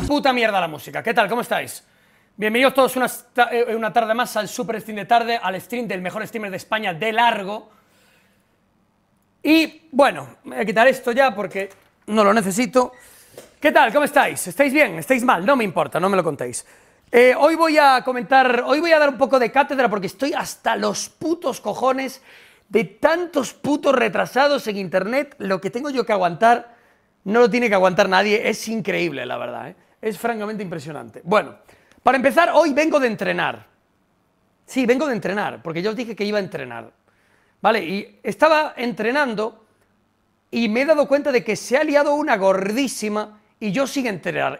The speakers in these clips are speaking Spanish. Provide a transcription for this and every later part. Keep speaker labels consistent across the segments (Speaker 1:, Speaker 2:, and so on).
Speaker 1: la puta mierda la música. ¿Qué tal? ¿Cómo estáis? Bienvenidos todos una, eh, una tarde más al Super Stream de tarde, al stream del mejor streamer de España de largo. Y bueno, voy a quitar esto ya porque no lo necesito. ¿Qué tal? ¿Cómo estáis? ¿Estáis bien? ¿Estáis mal? No me importa, no me lo contéis. Eh, hoy voy a comentar, hoy voy a dar un poco de cátedra porque estoy hasta los putos cojones de tantos putos retrasados en internet. Lo que tengo yo que aguantar no lo tiene que aguantar nadie. Es increíble, la verdad. ¿eh? es francamente impresionante. Bueno, para empezar, hoy vengo de entrenar. Sí, vengo de entrenar, porque yo os dije que iba a entrenar. ¿Vale? Y estaba entrenando y me he dado cuenta de que se ha liado una gordísima y yo sin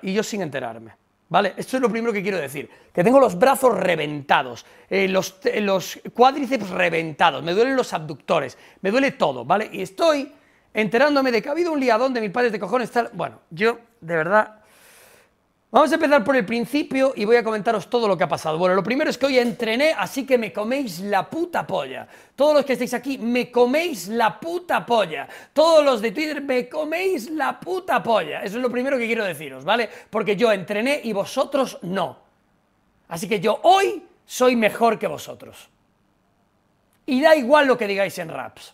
Speaker 1: y yo sin enterarme. ¿Vale? Esto es lo primero que quiero decir, que tengo los brazos reventados, eh, los, los cuádriceps reventados, me duelen los abductores, me duele todo, ¿vale? Y estoy enterándome de que ha habido un liadón de mis padres de cojones, Bueno, yo, de verdad, Vamos a empezar por el principio y voy a comentaros todo lo que ha pasado. Bueno, lo primero es que hoy entrené, así que me coméis la puta polla. Todos los que estáis aquí, me coméis la puta polla. Todos los de Twitter, me coméis la puta polla. Eso es lo primero que quiero deciros, ¿vale? Porque yo entrené y vosotros no. Así que yo hoy soy mejor que vosotros. Y da igual lo que digáis en raps.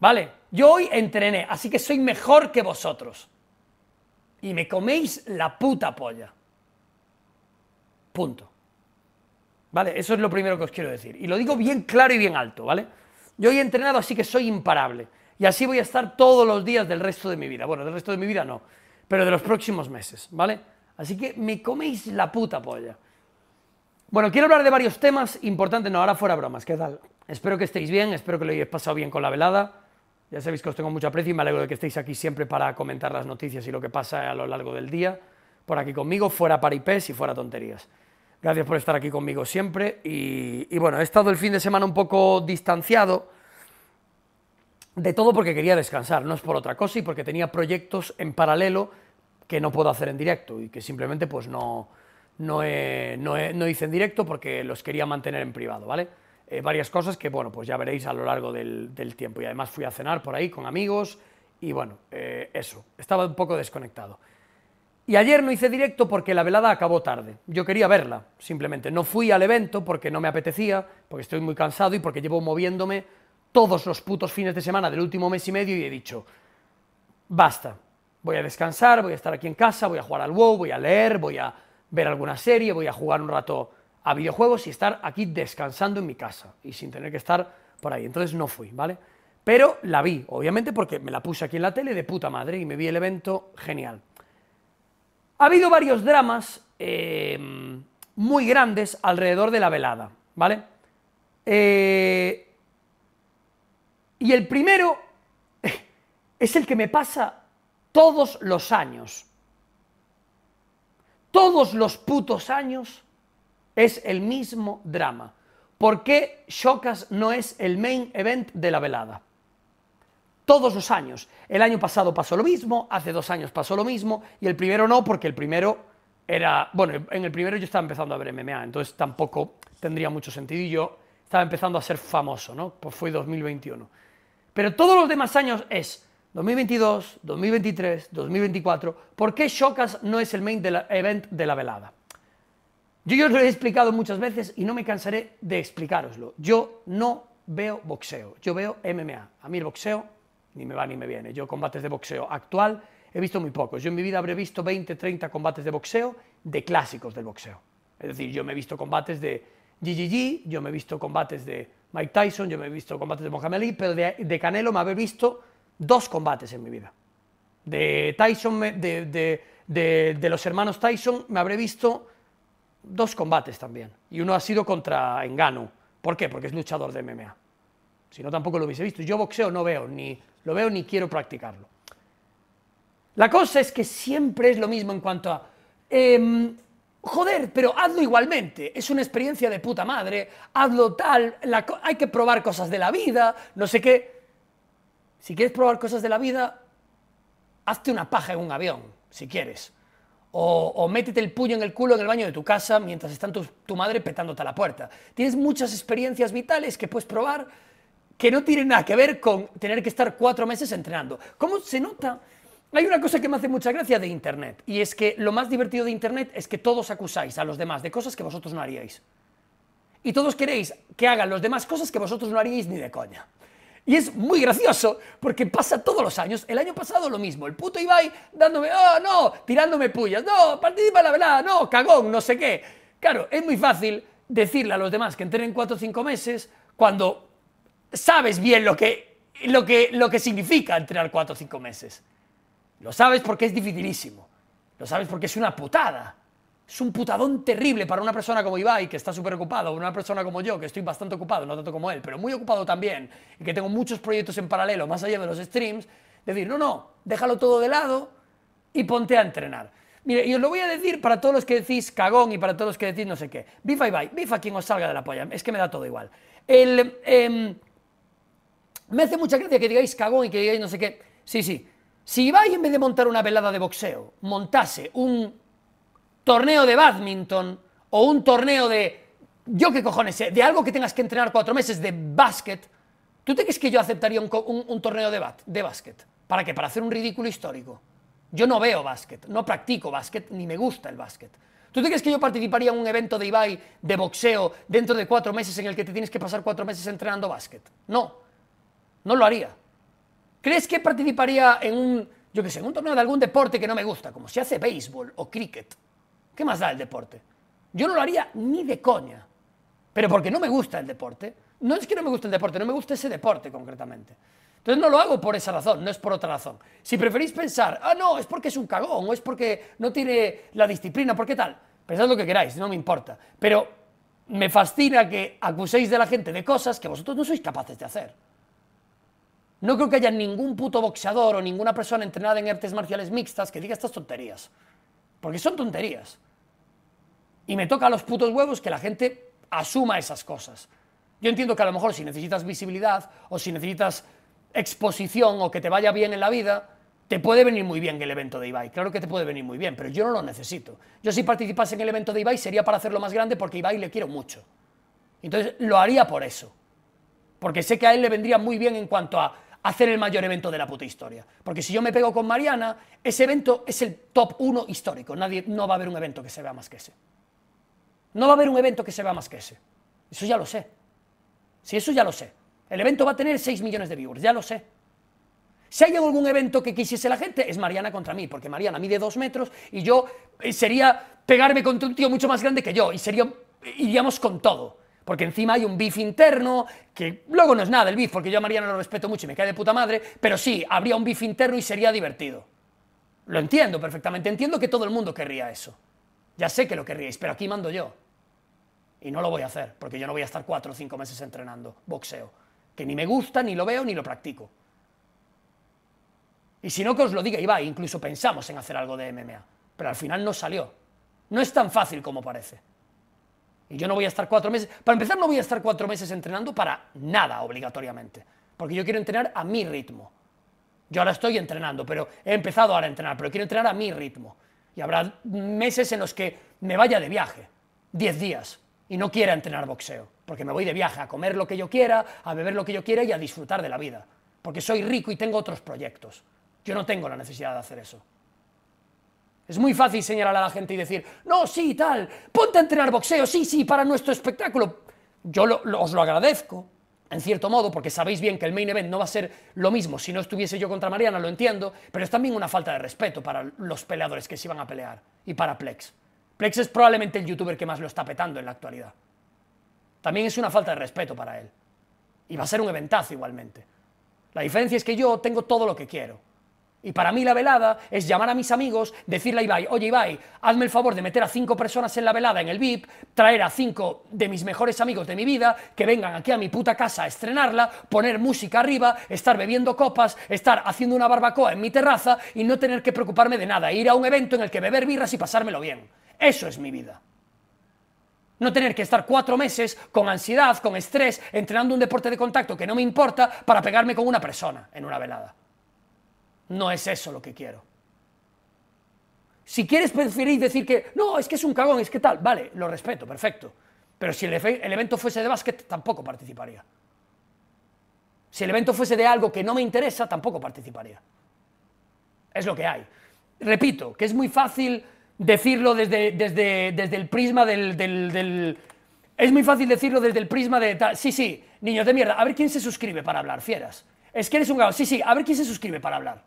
Speaker 1: ¿Vale? Yo hoy entrené, así que soy mejor que vosotros y me coméis la puta polla. Punto. ¿Vale? Eso es lo primero que os quiero decir. Y lo digo bien claro y bien alto, ¿vale? Yo he entrenado así que soy imparable. Y así voy a estar todos los días del resto de mi vida. Bueno, del resto de mi vida no, pero de los próximos meses, ¿vale? Así que me coméis la puta polla. Bueno, quiero hablar de varios temas importantes. No, ahora fuera bromas, ¿qué tal? Espero que estéis bien, espero que lo hayáis pasado bien con la velada. Ya sabéis que os tengo mucho aprecio y me alegro de que estéis aquí siempre para comentar las noticias y lo que pasa a lo largo del día, por aquí conmigo, fuera paripés y fuera tonterías. Gracias por estar aquí conmigo siempre y, bueno, he estado el fin de semana un poco distanciado de todo porque quería descansar, no es por otra cosa y porque tenía proyectos en paralelo que no puedo hacer en directo y que simplemente pues no, no hice en directo porque los quería mantener en privado, ¿vale? Eh, varias cosas que, bueno, pues ya veréis a lo largo del, tiempo. Y además fui a cenar por ahí con amigos y, bueno, eh, eso, estaba un poco desconectado. Y ayer no hice directo porque la velada acabó tarde. Yo quería verla, simplemente. No fui al evento porque no me apetecía, porque estoy muy cansado y porque llevo moviéndome todos los putos fines de semana del último mes y medio y he dicho, basta, voy a descansar, voy a estar aquí en casa, voy a jugar al WoW, voy a leer, voy a ver alguna serie, voy a jugar un rato a videojuegos y estar aquí descansando en mi casa y sin tener que estar por ahí. Entonces no fui, ¿vale? Pero la vi, obviamente, porque me la puse aquí en la tele de puta madre y me vi el evento genial. Ha habido varios dramas eh, muy grandes alrededor de la velada, ¿vale? Eh, y el primero es el que me pasa todos los años. Todos los putos años es el mismo drama. ¿Por qué Shokas no es el main event de la velada? Todos los años. El año pasado pasó lo mismo, hace dos años pasó lo mismo, y el primero no, porque el primero era. Bueno, en el primero yo estaba empezando a ver MMA, entonces tampoco tendría mucho sentido y yo estaba empezando a ser famoso, ¿no? Pues fue 2021. Pero todos los demás años es 2022, 2023, 2024. ¿Por qué Shokas no es el main event de la velada? Yo ya os lo he explicado muchas veces y no me cansaré de explicaroslo. Yo no veo boxeo, yo veo MMA. A mí el boxeo ni me va ni me viene. Yo combates de boxeo actual he visto muy pocos. Yo en mi vida habré visto 20, 30 combates de boxeo de clásicos del boxeo. Es decir, yo me he visto combates de GGG, yo me he visto combates de Mike Tyson, yo me he visto combates de Mohamed Ali, pero de, Canelo me habré visto dos combates en mi vida. De Tyson, de, de los hermanos Tyson, me habré visto dos combates también, y uno ha sido contra Engano. ¿Por qué? Porque es luchador de MMA. Si no, tampoco lo hubiese visto. Yo boxeo no veo, ni lo veo ni quiero practicarlo. La cosa es que siempre es lo mismo en cuanto a... Em, joder, pero hazlo igualmente. Es una experiencia de puta madre. Hazlo tal. hay que probar cosas de la vida. No sé qué. Si quieres probar cosas de la vida, hazte una paja en un avión, si quieres. O, métete el puño en el culo en el baño de tu casa mientras está tu, madre petándote a la puerta. Tienes muchas experiencias vitales que puedes probar que no tienen nada que ver con tener que estar cuatro meses entrenando. ¿Cómo se nota? Hay una cosa que me hace mucha gracia de Internet, y es que lo más divertido de Internet es que todos acusáis a los demás de cosas que vosotros no haríais. Y todos queréis que hagan los demás cosas que vosotros no haríais ni de coña. Y es muy gracioso porque pasa todos los años. El año pasado lo mismo. El puto Ibai dándome, oh, no, tirándome pullas. No, participa la velada. No, cagón, no sé qué. Claro, es muy fácil decirle a los demás que entrenen 4 o 5 meses cuando sabes bien lo que, lo que, lo que significa entrenar 4 o 5 meses. Lo sabes porque es dificilísimo. Lo sabes porque es una putada es un putadón terrible para una persona como Ibai, que está súper ocupado, una persona como yo, que estoy bastante ocupado, no tanto como él, pero muy ocupado también, y que tengo muchos proyectos en paralelo, más allá de los streams, decir, no, no, déjalo todo de lado y ponte a entrenar. Mire, y os lo voy a decir para todos los que decís cagón y para todos los que decís no sé qué. Bifa Ibai, bifa quien os salga de la polla, es que me da todo igual. Em, me hace mucha gracia que digáis cagón y que digáis no sé qué. Sí, sí. Si Ibai, en vez de montar una velada de boxeo, montase un torneo de badminton o un torneo de, yo qué cojones, de algo que tengas que entrenar cuatro meses de básquet, ¿tú te crees que yo aceptaría un, torneo de, básquet? ¿Para qué? Para hacer un ridículo histórico. Yo no veo básquet, no practico básquet, ni me gusta el básquet. ¿Tú te crees que yo participaría en un evento de Ibai de boxeo dentro de cuatro meses en el que te tienes que pasar cuatro meses entrenando básquet? No, no lo haría. ¿Crees que participaría en un, yo qué sé, un torneo de algún deporte que no me gusta, como si hace béisbol o cricket? ¿Qué más da el deporte? Yo no lo haría ni de coña, pero porque no me gusta el deporte. No es que no me guste el deporte, no me gusta ese deporte concretamente. Entonces no lo hago por esa razón, no es por otra razón. Si preferís pensar, ah, no, es porque es un cagón, o es porque no tiene la disciplina, ¿por qué tal? Pensad lo que queráis, no me importa. Pero me fascina que acuséis de la gente de cosas que vosotros no sois capaces de hacer. No creo que haya ningún puto boxeador o ninguna persona entrenada en artes marciales mixtas que diga estas tonterías. Porque son tonterías. Y me toca a los putos huevos que la gente asuma esas cosas. Yo entiendo que a lo mejor si necesitas visibilidad o si necesitas exposición o que te vaya bien en la vida, te puede venir muy bien el evento de Ibai. Claro que te puede venir muy bien, pero yo no lo necesito. Yo si participase en el evento de Ibai sería para hacerlo más grande porque a Ibai le quiero mucho. Entonces lo haría por eso. Porque sé que a él le vendría muy bien en cuanto a hacer el mayor evento de la puta historia. Porque si yo me pego con Mariana, ese evento es el top uno histórico. Nadie, no va a haber un evento que se vea más que ese. No va a haber un evento que se vea más que ese. Eso ya lo sé. Si eso ya lo sé. El evento va a tener 6 millones de viewers, ya lo sé. Si hay algún evento que quisiese la gente, es Mariana contra mí, porque Mariana mide dos metros y yo eh, sería pegarme contra un tío mucho más grande que yo y sería, iríamos con todo. Porque encima hay un beef interno, que luego no es nada el beef, porque yo a Mariana lo respeto mucho y me cae de puta madre, pero sí, habría un beef interno y sería divertido. Lo entiendo perfectamente, entiendo que todo el mundo querría eso. Ya sé que lo querríais, pero aquí mando yo. Y no lo voy a hacer, porque yo no voy a estar cuatro o cinco meses entrenando boxeo, que ni me gusta, ni lo veo, ni lo practico. Y si no que os lo diga va, incluso pensamos en hacer algo de MMA, pero al final no salió. No es tan fácil como parece. Y yo no voy a estar cuatro meses, para empezar no voy a estar cuatro meses entrenando para nada obligatoriamente, porque yo quiero entrenar a mi ritmo. Yo ahora estoy entrenando, pero he empezado ahora a entrenar, pero quiero entrenar a mi ritmo. Y habrá meses en los que me vaya de viaje, Diez días, y no quiera entrenar boxeo, porque me voy de viaje a comer lo que yo quiera, a beber lo que yo quiera y a disfrutar de la vida, porque soy rico y tengo otros proyectos. Yo no tengo la necesidad de hacer eso. Es muy fácil señalar a la gente y decir, no, sí, tal, ponte a entrenar boxeo, sí, sí, para nuestro espectáculo. Yo os lo agradezco, en cierto modo, porque sabéis bien que el main event no va a ser lo mismo si no estuviese yo contra Mariana, lo entiendo, pero es también una falta de respeto para los peleadores que se iban a pelear y para Plex. Plex es probablemente el youtuber que más lo está petando en la actualidad. También es una falta de respeto para él. Y va a ser un eventazo igualmente. La diferencia es que yo tengo todo lo que quiero. Y para mí la velada es llamar a mis amigos, decirle a Ibai, oye Ibai, hazme el favor de meter a cinco personas en la velada en el VIP, traer a cinco de mis mejores amigos de mi vida, que vengan aquí a mi puta casa a estrenarla, poner música arriba, estar bebiendo copas, estar haciendo una barbacoa en mi terraza y no tener que preocuparme de nada, ir a un evento en el que beber birras y pasármelo bien. Eso es mi vida. No tener que estar cuatro meses con ansiedad, con estrés, entrenando un deporte de contacto que no me importa para pegarme con una persona en una velada. No es eso lo que quiero. Si quieres preferir decir que no, es que es un cagón, es que tal, vale, lo respeto, perfecto. Pero si el, el evento fuese de básquet, tampoco participaría. Si el evento fuese de algo que no me interesa, tampoco participaría. Es lo que hay. Repito, que es muy fácil decirlo desde, desde, desde el prisma del, del, Es muy fácil decirlo desde el prisma de... Sí, sí, niños de mierda, a ver quién se suscribe para hablar, fieras. Es que eres un gato. Sí, sí, a ver quién se suscribe para hablar.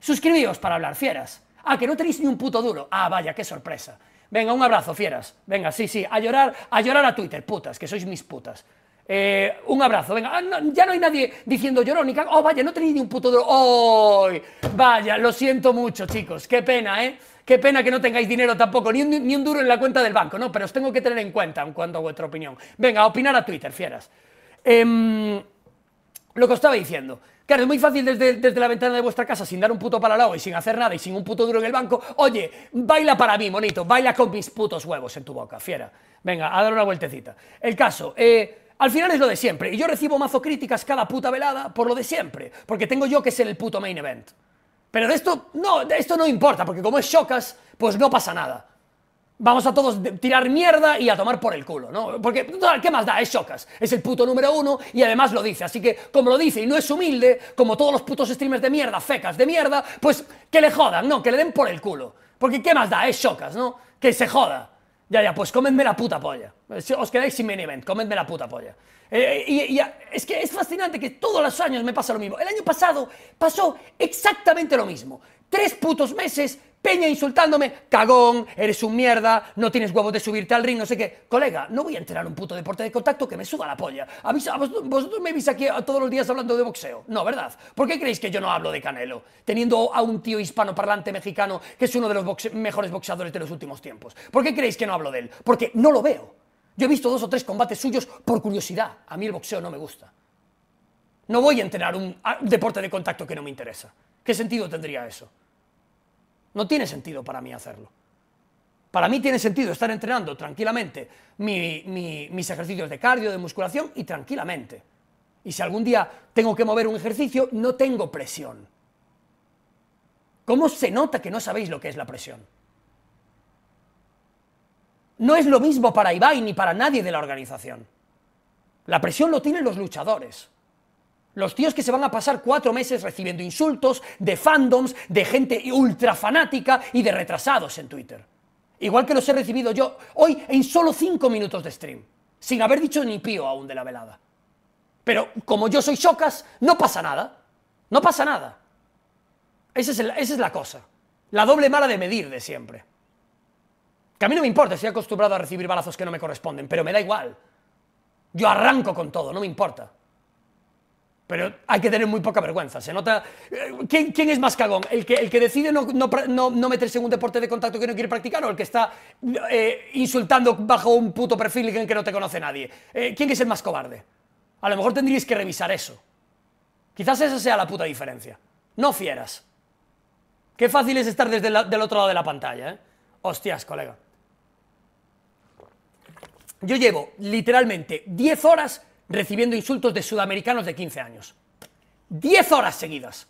Speaker 1: Suscribíos para hablar, fieras. Ah, que no tenéis ni un puto duro. Ah, vaya, qué sorpresa. Venga, un abrazo, fieras. Venga, sí, sí, a llorar, a llorar a Twitter, putas, que sois mis putas. Eh, un abrazo, venga. Ah, no, ya no hay nadie diciendo llorónica. Oh, vaya, no tenéis ni un puto duro. ¡Oh! Vaya, lo siento mucho, chicos. Qué pena, ¿eh? Qué pena que no tengáis dinero tampoco, ni un, ni un duro en la cuenta del banco, ¿no? Pero os tengo que tener en cuenta en cuanto a vuestra opinión. Venga, opinar a Twitter, fieras. Em, lo que os estaba diciendo. Claro, es muy fácil desde, desde, la ventana de vuestra casa, sin dar un puto para lado y sin hacer nada y sin un puto duro en el banco. Oye, baila para mí, monito, baila con mis putos huevos en tu boca, fiera. Venga, a dar una vueltecita. El caso, eh, al final es lo de siempre. Y yo recibo mazo críticas cada puta velada por lo de siempre. Porque tengo yo que ser el puto main event. Pero de esto no, de esto no importa, porque como es Shokas, pues no pasa nada. Vamos a todos tirar mierda y a tomar por el culo, ¿no? Porque, ¿qué más da? Es Shokas, Es el puto número uno y además lo dice. Así que, como lo dice y no es humilde, como todos los putos streamers de mierda, fecas de mierda, pues que le jodan, no, que le den por el culo. Porque, ¿qué más da? Es Shokas, ¿no? Que se joda. Ya, ya, pues comedme la puta polla. Si os quedáis sin mini event, comedme la puta polla. Eh, eh, y, es que es fascinante que todos los años me pasa lo mismo. El año pasado pasó exactamente lo mismo. Tres putos meses, Peña insultándome, cagón, eres un mierda, no tienes huevos de subirte al ring, no sé qué. Colega, no voy a entrenar un puto deporte de contacto que me suba la polla. vosotros, me veis aquí todos los días hablando de boxeo. No, ¿verdad? ¿Por qué creéis que yo no hablo de Canelo? Teniendo a un tío hispano parlante mexicano que es uno de los mejores boxeadores de los últimos tiempos. ¿Por qué creéis que no hablo de él? Porque no lo veo. Yo he visto dos o tres combates suyos por curiosidad. A mí el boxeo no me gusta. No voy a entrenar un, deporte de contacto que no me interesa. ¿Qué sentido tendría eso? No tiene sentido para mí hacerlo. Para mí tiene sentido estar entrenando tranquilamente mis ejercicios de cardio, de musculación y tranquilamente. Y si algún día tengo que mover un ejercicio, no tengo presión. ¿Cómo se nota que no sabéis lo que es la presión? no es lo mismo para Ibai ni para nadie de la organización. La presión lo tienen los luchadores. Los tíos que se van a pasar cuatro meses recibiendo insultos de fandoms, de gente ultra fanática y de retrasados en Twitter. Igual que los he recibido yo hoy en solo cinco minutos de stream, sin haber dicho ni pío aún de la velada. Pero como yo soy chocas, no pasa nada. No pasa nada. esa es la cosa. La doble mala de medir de siempre a mí no me importa, estoy acostumbrado a recibir balazos que no me corresponden, pero me da igual. Yo arranco con todo, no me importa. Pero hay que tener muy poca vergüenza. Se nota. Eh, ¿Quién, es más cagón? ¿El que, el que decide no, meterse en un deporte de contacto que no quiere practicar o el que está eh, insultando bajo un puto perfil en que no te conoce nadie? Eh, ¿Quién es el más cobarde? A lo mejor tendríais que revisar eso. Quizás esa sea la puta diferencia. No fieras. Qué fácil es estar desde del otro lado de la pantalla, ¿eh? Hostias, colega. Yo llevo literalmente 10 horas recibiendo insultos de sudamericanos de 15 años. 10 horas seguidas.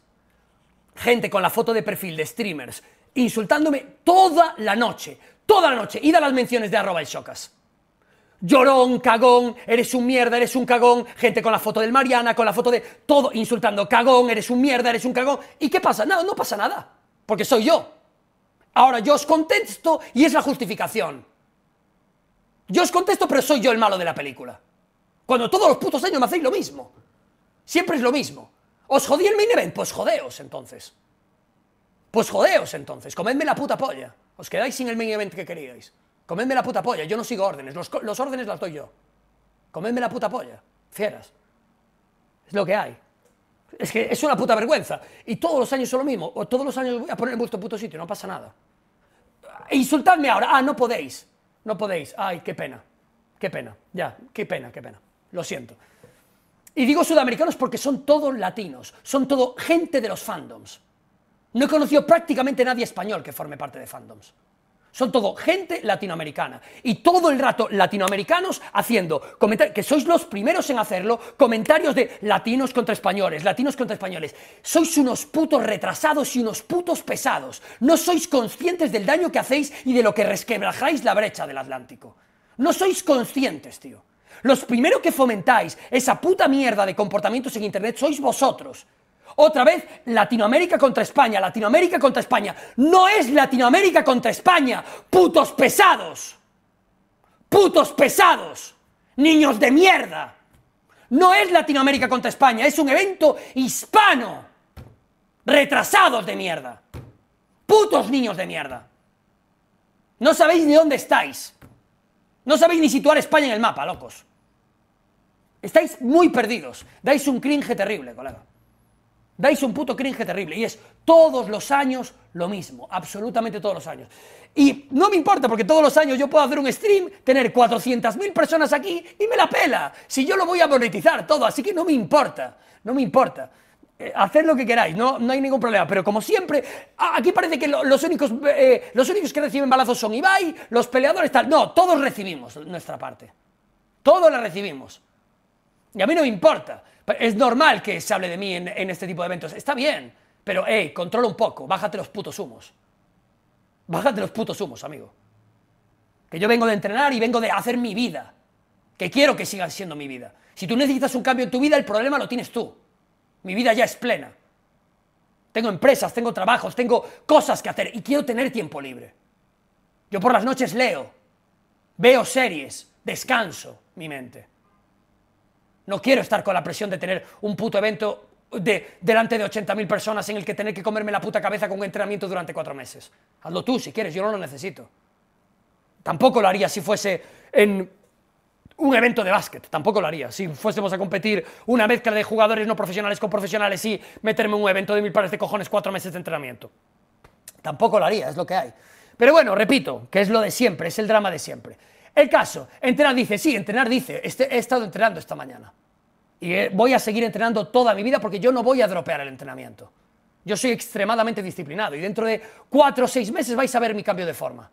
Speaker 1: Gente con la foto de perfil de streamers insultándome toda la noche. Toda la noche. Ida a las menciones de arroba y chocas. Llorón, cagón, eres un mierda, eres un cagón. Gente con la foto del Mariana, con la foto de todo insultando. Cagón, eres un mierda, eres un cagón. ¿Y qué pasa? Nada, no, no pasa nada. Porque soy yo. Ahora yo os contesto y es la justificación. Yo os contesto, pero soy yo el malo de la película. Cuando todos los putos años me hacéis lo mismo. Siempre es lo mismo. ¿Os jodí el main event? Pues jodeos entonces. Pues jodeos entonces. Comedme la puta polla. Os quedáis sin el main event que queríais. Comedme la puta polla. Yo no sigo órdenes. Los, órdenes las doy yo. Comedme la puta polla. Fieras. Es lo que hay. Es que es una puta vergüenza. Y todos los años son lo mismo. O todos los años voy a poner el vuestro puto sitio. No pasa nada. E insultadme ahora. Ah, no podéis. No podéis. Ay, qué pena. Qué pena. Ya, qué pena, qué pena. Lo siento. Y digo sudamericanos porque son todos latinos, son todo gente de los fandoms. No he conocido prácticamente nadie español que forme parte de fandoms. Son todo gente latinoamericana. Y todo el rato latinoamericanos haciendo, que sois los primeros en hacerlo, comentarios de latinos contra españoles, latinos contra españoles. Sois unos putos retrasados y unos putos pesados. No sois conscientes del daño que hacéis y de lo que resquebrajáis la brecha del Atlántico. No sois conscientes, tío. Los primeros que fomentáis esa puta mierda de comportamientos en Internet sois vosotros. Otra vez, Latinoamérica contra España, Latinoamérica contra España. No es Latinoamérica contra España. Putos pesados. Putos pesados. Niños de mierda. No es Latinoamérica contra España. Es un evento hispano. Retrasados de mierda. Putos niños de mierda. No sabéis ni dónde estáis. No sabéis ni situar España en el mapa, locos. Estáis muy perdidos. Dais un cringe terrible, colega. Dais un puto cringe terrible. Y es todos los años lo mismo. Absolutamente todos los años. Y no me importa porque todos los años yo puedo hacer un stream, tener 400.000 personas aquí y me la pela. Si yo lo voy a monetizar todo. Así que no me importa. No me importa. Eh, haced lo que queráis, no, no hay ningún problema. Pero como siempre, aquí parece que los, únicos, eh, los únicos que reciben balazos son Ibai, los peleadores, tal. No, todos recibimos nuestra parte. Todos la recibimos. Y a mí no me importa. Es normal que se hable de mí en, este tipo de eventos. Está bien, pero hey, controla un poco, bájate los putos humos. Bájate los putos humos, amigo. Que yo vengo de entrenar y vengo de hacer mi vida. Que quiero que siga siendo mi vida. Si tú necesitas un cambio en tu vida, el problema lo tienes tú. Mi vida ya es plena. Tengo empresas, tengo trabajos, tengo cosas que hacer y quiero tener tiempo libre. Yo por las noches leo, veo series, descanso mi mente. No quiero estar con la presión de tener un puto evento de, delante de 80.000 personas en el que tener que comerme la puta cabeza con un entrenamiento durante cuatro meses. Hazlo tú si quieres, yo no lo necesito. Tampoco lo haría si fuese en un evento de básquet, tampoco lo haría. Si fuésemos a competir una mezcla de jugadores no profesionales con profesionales y meterme en un evento de mil pares de cojones cuatro meses de entrenamiento. Tampoco lo haría, es lo que hay. Pero bueno, repito, que es lo de siempre, es el drama de siempre. El caso, entrenar dice, sí, entrenar dice, este, he estado entrenando esta mañana. Y eh, voy a seguir entrenando toda mi vida porque yo no voy a dropear el entrenamiento. Yo soy extremadamente disciplinado y dentro de cuatro o seis meses vais a ver mi cambio de forma.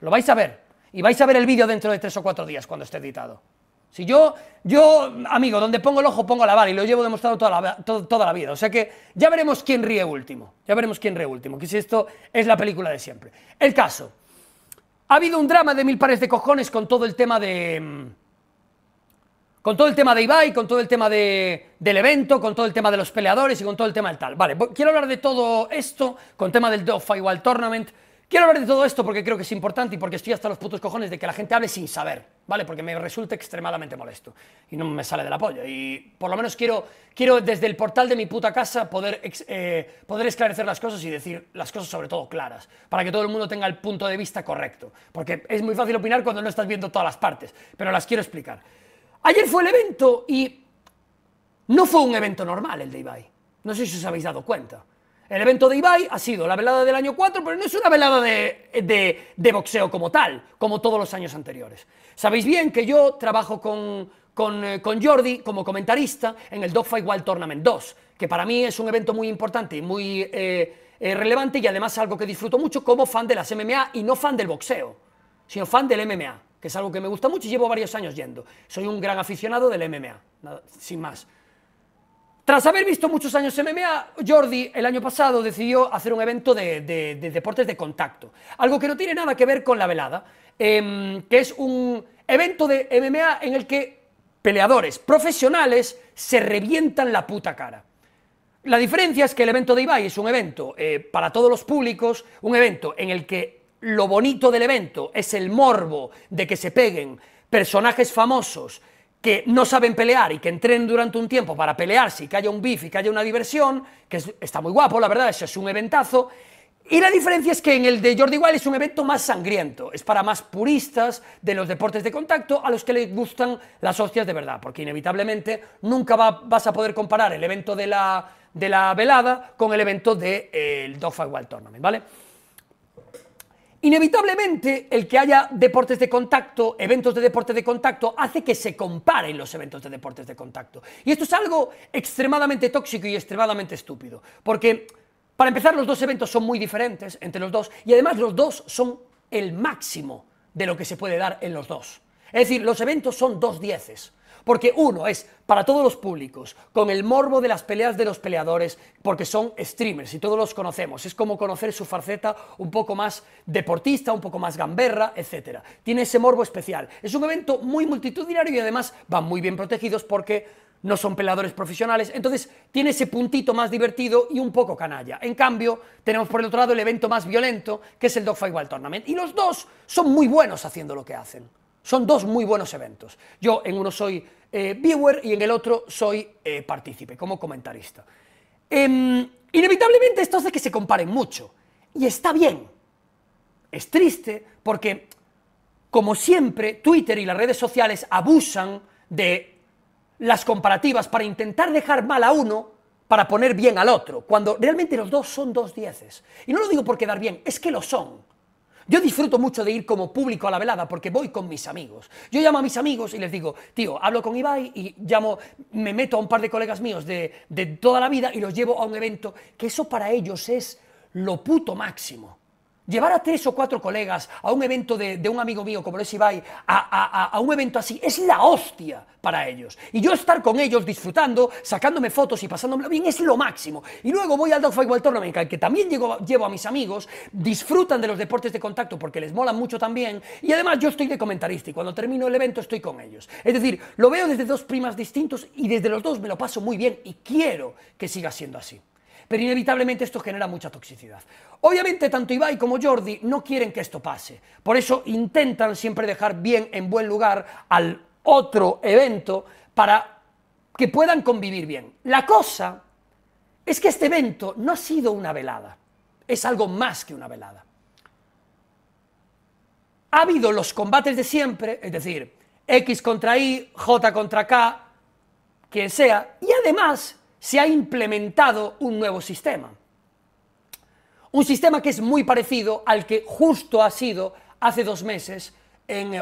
Speaker 1: Lo vais a ver. Y vais a ver el vídeo dentro de tres o cuatro días cuando esté editado. Si yo, yo, amigo, donde pongo el ojo pongo la vara y lo llevo demostrado toda la, toda la vida. O sea que ya veremos quién ríe último. Ya veremos quién ríe último. Que si esto es la película de siempre. El caso. Ha habido un drama de mil pares de cojones con todo el tema de. Mm, con todo el tema de Ibai, con todo el tema de, del evento, con todo el tema de los peleadores y con todo el tema del tal. Vale, quiero hablar de todo esto, con tema del Dofai igual Tournament, Quiero hablar de todo esto porque creo que es importante y porque estoy hasta los putos cojones de que la gente hable sin saber, ¿vale? Porque me resulta extremadamente molesto y no me sale del apoyo. Y por lo menos quiero, quiero desde el portal de mi puta casa poder, eh, poder esclarecer las cosas y decir las cosas sobre todo claras, para que todo el mundo tenga el punto de vista correcto. Porque es muy fácil opinar cuando no estás viendo todas las partes, pero las quiero explicar. Ayer fue el evento y no fue un evento normal el de Ibai. No sé si os habéis dado cuenta. El evento de Ibai ha sido la velada del año 4, pero no es una velada de, boxeo como tal, como todos los años anteriores. Sabéis bien que yo trabajo con, con, eh, Jordi como comentarista en el Dogfight Wild Tournament 2, que para mí es un evento muy importante y muy eh, eh, relevante y además algo que disfruto mucho como fan de las MMA y no fan del boxeo, sino fan del MMA, que es algo que me gusta mucho y llevo varios años yendo. Soy un gran aficionado del MMA, sin más. Tras haber visto muchos años MMA, Jordi el año pasado decidió hacer un evento de, deportes de contacto, algo que no tiene nada que ver con la velada, em, que es un evento de MMA en el que peleadores profesionales se revientan la puta cara. La diferencia es que el evento de Ibai es un evento eh, para todos los públicos, un evento en el que lo bonito del evento es el morbo de que se peguen personajes famosos que no saben pelear y que entren durante un tiempo para pelearse y que haya un beef y que haya una diversión, que está muy guapo, la verdad, eso es un eventazo. Y la diferencia es que en el de Jordi Wild es un evento más sangriento, es para más puristas de los deportes de contacto a los que les gustan las hostias de verdad, porque inevitablemente nunca vas a poder comparar el evento de la, de la velada con el evento del de, eh, Dogfight Wild Tournament, ¿vale? Inevitablemente, el que haya deportes de contacto, eventos de deportes de contacto, hace que se comparen los eventos de deportes de contacto. Y esto es algo extremadamente tóxico y extremadamente estúpido. Porque, para empezar, los dos eventos son muy diferentes entre los dos y además los dos son el máximo de lo que se puede dar en los dos. Es decir, los eventos son dos dieces. Porque uno es para todos los públicos, con el morbo de las peleas de los peleadores, porque son streamers y todos los conocemos. Es como conocer su faceta un poco más deportista, un poco más gamberra, etc. Tiene ese morbo especial. Es un evento muy multitudinario y además van muy bien protegidos porque no son peleadores profesionales, entonces tiene ese puntito más divertido y un poco canalla. En cambio, tenemos por el otro lado el evento más violento, que es el Dogfight Wild Tournament, y los dos son muy buenos haciendo lo que hacen. Son dos muy buenos eventos. Yo en uno soy eh, viewer y en el otro soy eh, partícipe, como comentarista. Em, inevitablemente esto hace que se comparen mucho. Y está bien. Es triste porque, como siempre, Twitter y las redes sociales abusan de las comparativas para intentar dejar mal a uno para poner bien al otro, cuando realmente los dos son dos dieces. Y no lo digo por quedar bien, es que lo son. Yo disfruto mucho de ir como público a la velada porque voy con mis amigos. Yo llamo a mis amigos y les digo, tío, hablo con Ibai y llamo, me meto a un par de colegas míos de, de toda la vida y los llevo a un evento que eso para ellos es lo puto máximo. Llevar a tres o cuatro colegas a un evento de, un amigo mío como es Ibai, a, un evento así, es la hostia para ellos. Y yo estar con ellos disfrutando, sacándome fotos y pasándomelo bien, es lo máximo. Y luego voy al Fight World Tournament, que también llevo, llevo a mis amigos, disfrutan de los deportes de contacto porque les molan mucho también. Y además yo estoy de comentarista y cuando termino el evento estoy con ellos. Es decir, lo veo desde dos primas distintos y desde los dos me lo paso muy bien y quiero que siga siendo así pero inevitablemente esto genera mucha toxicidad. Obviamente tanto Ibai como Jordi no quieren que esto pase, por eso intentan siempre dejar bien en buen lugar al otro evento para que puedan convivir bien. La cosa es que este evento no ha sido una velada, es algo más que una velada. Ha habido los combates de siempre, es decir, X contra Y, J contra K, quien sea, y además se ha implementado un nuevo sistema. Un sistema que es muy parecido al que justo ha sido hace dos meses,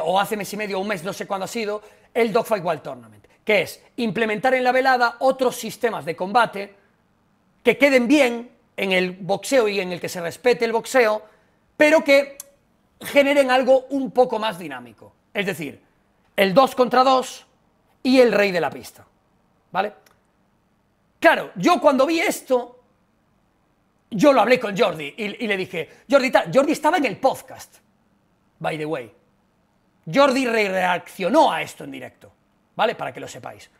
Speaker 1: o hace mes y medio, o un mes, no sé cuándo ha sido, el Dogfight World Tournament, que es implementar en la velada otros sistemas de combate que queden bien en el boxeo y en el que se respete el boxeo, pero que generen algo un poco más dinámico. Es decir, el 2 contra 2 y el rey de la pista. ¿Vale? Claro, yo cuando vi esto, yo lo hablé con Jordi y, le dije, Jordi, Jordi estaba en el podcast, by the way. Jordi reaccionó a esto en directo, ¿vale? Para que lo sepáis.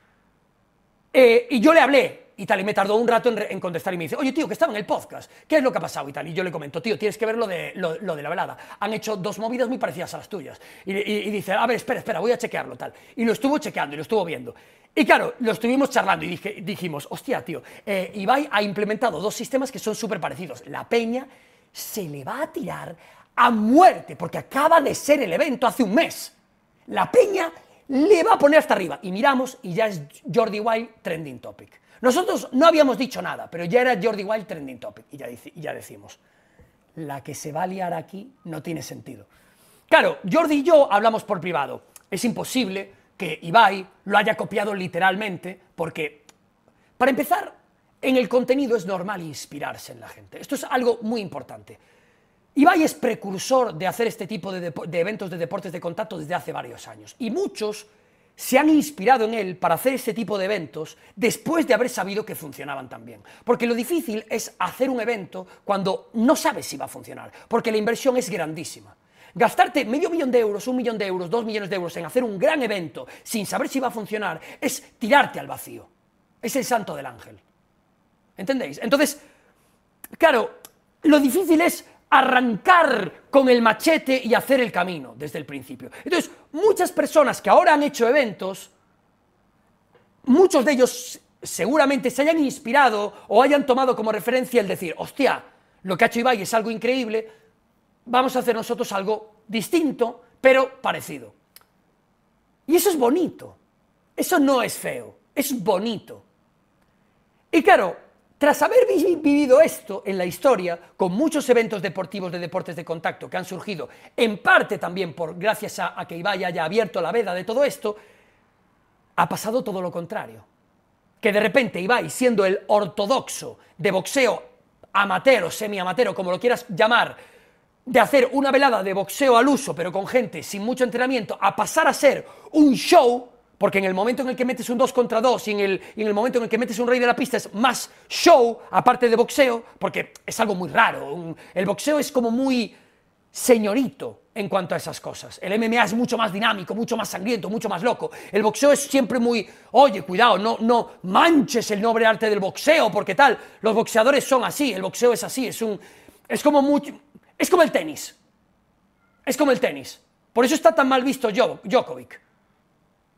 Speaker 1: Eh, y yo le hablé y tal, y me tardó un rato en, contestar y me dice, oye tío, que estaba en el podcast, ¿qué es lo que ha pasado y tal? Y yo le comento, tío, tienes que ver lo de, la velada. Han hecho dos movidas muy parecidas a las tuyas. Y, y dice, a ver, espera, espera, voy a chequearlo tal. Y lo estuvo chequeando y lo estuvo viendo. Y claro, lo estuvimos charlando y dijimos, hostia, tío, eh, Ibai ha implementado dos sistemas que son súper parecidos. La peña se le va a tirar a muerte, porque acaba de ser el evento hace un mes. La peña le va a poner hasta arriba. Y miramos y ya es Jordi Wild trending topic. Nosotros no habíamos dicho nada, pero ya era Jordi Wild trending topic. Y ya, y ya decimos, la que se va a liar aquí no tiene sentido. Claro, Jordi y yo hablamos por privado. Es imposible que Ibai lo haya copiado literalmente, porque, para empezar, en el contenido es normal inspirarse en la gente. Esto es algo muy importante. Ibai es precursor de hacer este tipo de, eventos de deportes de contacto desde hace varios años. Y muchos se han inspirado en él para hacer este tipo de eventos después de haber sabido que funcionaban tan bien. Porque lo difícil es hacer un evento cuando no sabes si va a funcionar, porque la inversión es grandísima. Gastarte medio millón de euros, un millón de euros, dos millones de euros en hacer un gran evento sin saber si va a funcionar es tirarte al vacío. Es el santo del ángel. ¿Entendéis? Entonces, claro, lo difícil es arrancar con el machete y hacer el camino desde el principio. Entonces, muchas personas que ahora han hecho eventos, muchos de ellos seguramente se hayan inspirado o hayan tomado como referencia el decir, hostia, lo que ha hecho Ibai es algo increíble, vamos a hacer nosotros algo distinto, pero parecido. Y eso es bonito. Eso no es feo, es bonito. Y claro, tras haber vivido esto en la historia, con muchos eventos deportivos de deportes de contacto que han surgido, en parte también por gracias a, que Ibai haya abierto la veda de todo esto, ha pasado todo lo contrario. Que de repente Ibai, siendo el ortodoxo de boxeo amateur o amateur como lo quieras llamar, de hacer una velada de boxeo al uso, pero con gente sin mucho entrenamiento, a pasar a ser un show, porque en el momento en el que metes un dos contra dos y en, el, en el momento en el que metes un rey de la pista es más show, aparte de boxeo, porque es algo muy raro. el boxeo es como muy señorito en cuanto a esas cosas. El MMA es mucho más dinámico, mucho más sangriento, mucho más loco. El boxeo es siempre muy, oye, cuidado, no, no manches el noble arte del boxeo, porque tal, los boxeadores son así, el boxeo es así, es un... Es como muy, es como el tenis. Es como el tenis. Por eso está tan mal visto Djokovic.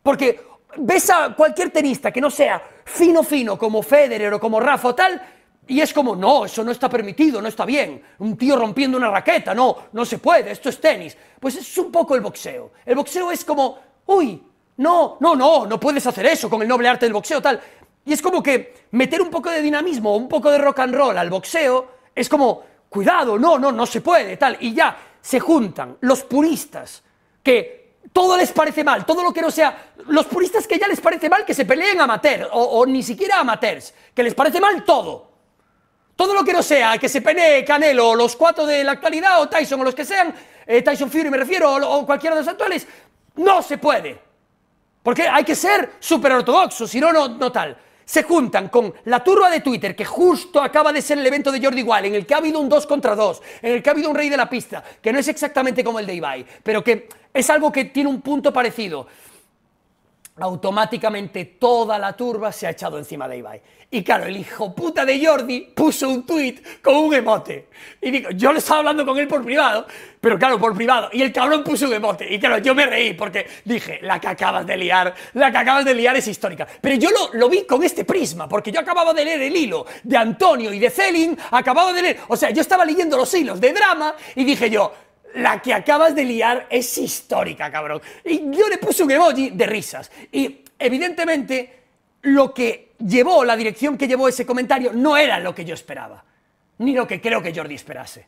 Speaker 1: Porque ves a cualquier tenista que no sea fino, fino, como Federer o como Rafa o tal, y es como, no, eso no está permitido, no está bien. Un tío rompiendo una raqueta, no, no se puede, esto es tenis. Pues es un poco el boxeo. El boxeo es como, uy, no, no, no, no puedes hacer eso con el noble arte del boxeo, tal. Y es como que meter un poco de dinamismo, un poco de rock and roll al boxeo, es como, cuidado, no, no, no se puede, tal. Y ya se juntan los puristas que todo les parece mal, todo lo que no sea. Los puristas que ya les parece mal que se peleen amateurs, o, o ni siquiera amateurs, que les parece mal todo. Todo lo que no sea, que se pelee Canelo, los cuatro de la actualidad, o Tyson, o los que sean, eh, Tyson Fury me refiero, o, cualquiera de los actuales, no se puede. Porque hay que ser súper ortodoxo, si no, no tal se juntan con la turba de Twitter, que justo acaba de ser el evento de Jordi wall en el que ha habido un 2 contra 2, en el que ha habido un rey de la pista, que no es exactamente como el de Ibai, pero que es algo que tiene un punto parecido automáticamente toda la turba se ha echado encima de Ibai. Y claro, el hijo puta de Jordi puso un tuit con un emote. Y digo, yo le estaba hablando con él por privado, pero claro, por privado. Y el cabrón puso un emote. Y claro, yo me reí porque dije, la que acabas de liar, la que acabas de liar es histórica. Pero yo lo, lo vi con este prisma, porque yo acababa de leer el hilo de Antonio y de Celin, acababa de leer, o sea, yo estaba leyendo los hilos de drama y dije yo, la que acabas de liar es histórica, cabrón. Y yo le puse un emoji de risas. Y evidentemente lo que llevó, la dirección que llevó ese comentario, no era lo que yo esperaba, ni lo que creo que Jordi esperase.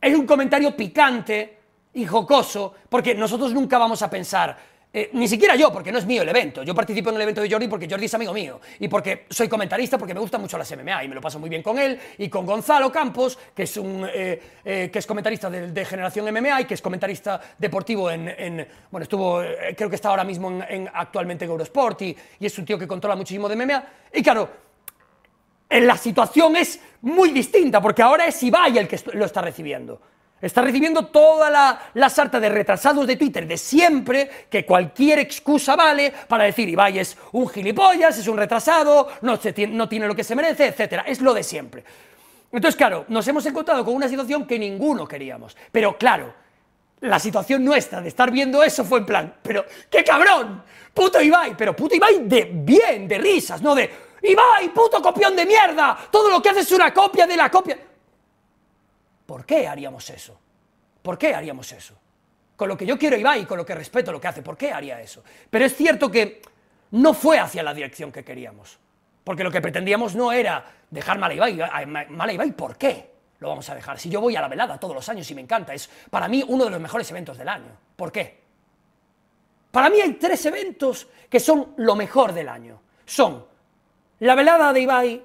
Speaker 1: Es un comentario picante y jocoso, porque nosotros nunca vamos a pensar eh, ni siquiera yo, porque no es mío el evento. Yo participo en el evento de Jordi porque Jordi es amigo mío y porque soy comentarista porque me gustan mucho las MMA y me lo paso muy bien con él y con Gonzalo Campos, que es, un, eh, eh, que es comentarista de, Generación MMA y que es comentarista deportivo en, bueno, estuvo, creo que está ahora mismo en, actualmente en Eurosport y, y es un tío que controla muchísimo de MMA. Y claro, en la situación es muy distinta porque ahora es Ibai el que lo está recibiendo. Está recibiendo toda la, sarta de retrasados de Twitter de siempre, que cualquier excusa vale para decir Ibai es un gilipollas, es un retrasado, no, se tiene, no tiene lo que se merece, etc. Es lo de siempre. Entonces, claro, nos hemos encontrado con una situación que ninguno queríamos. Pero claro, la situación nuestra de estar viendo eso fue en plan, pero qué cabrón, puto Ibai, pero puto Ibai de bien, de risas, no de Ibai, puto copión de mierda, todo lo que haces es una copia de la copia. ¿Por qué haríamos eso? ¿Por qué haríamos eso? Con lo que yo quiero Ibai y con lo que respeto lo que hace, ¿por qué haría eso? Pero es cierto que no fue hacia la dirección que queríamos. Porque lo que pretendíamos no era dejar mal a Ibai. ¿por qué lo vamos a dejar? Si yo voy a la velada todos los años y me encanta, es para mí uno de los mejores eventos del año. ¿Por qué? Para mí hay tres eventos que son lo mejor del año. Son la velada de Ibai,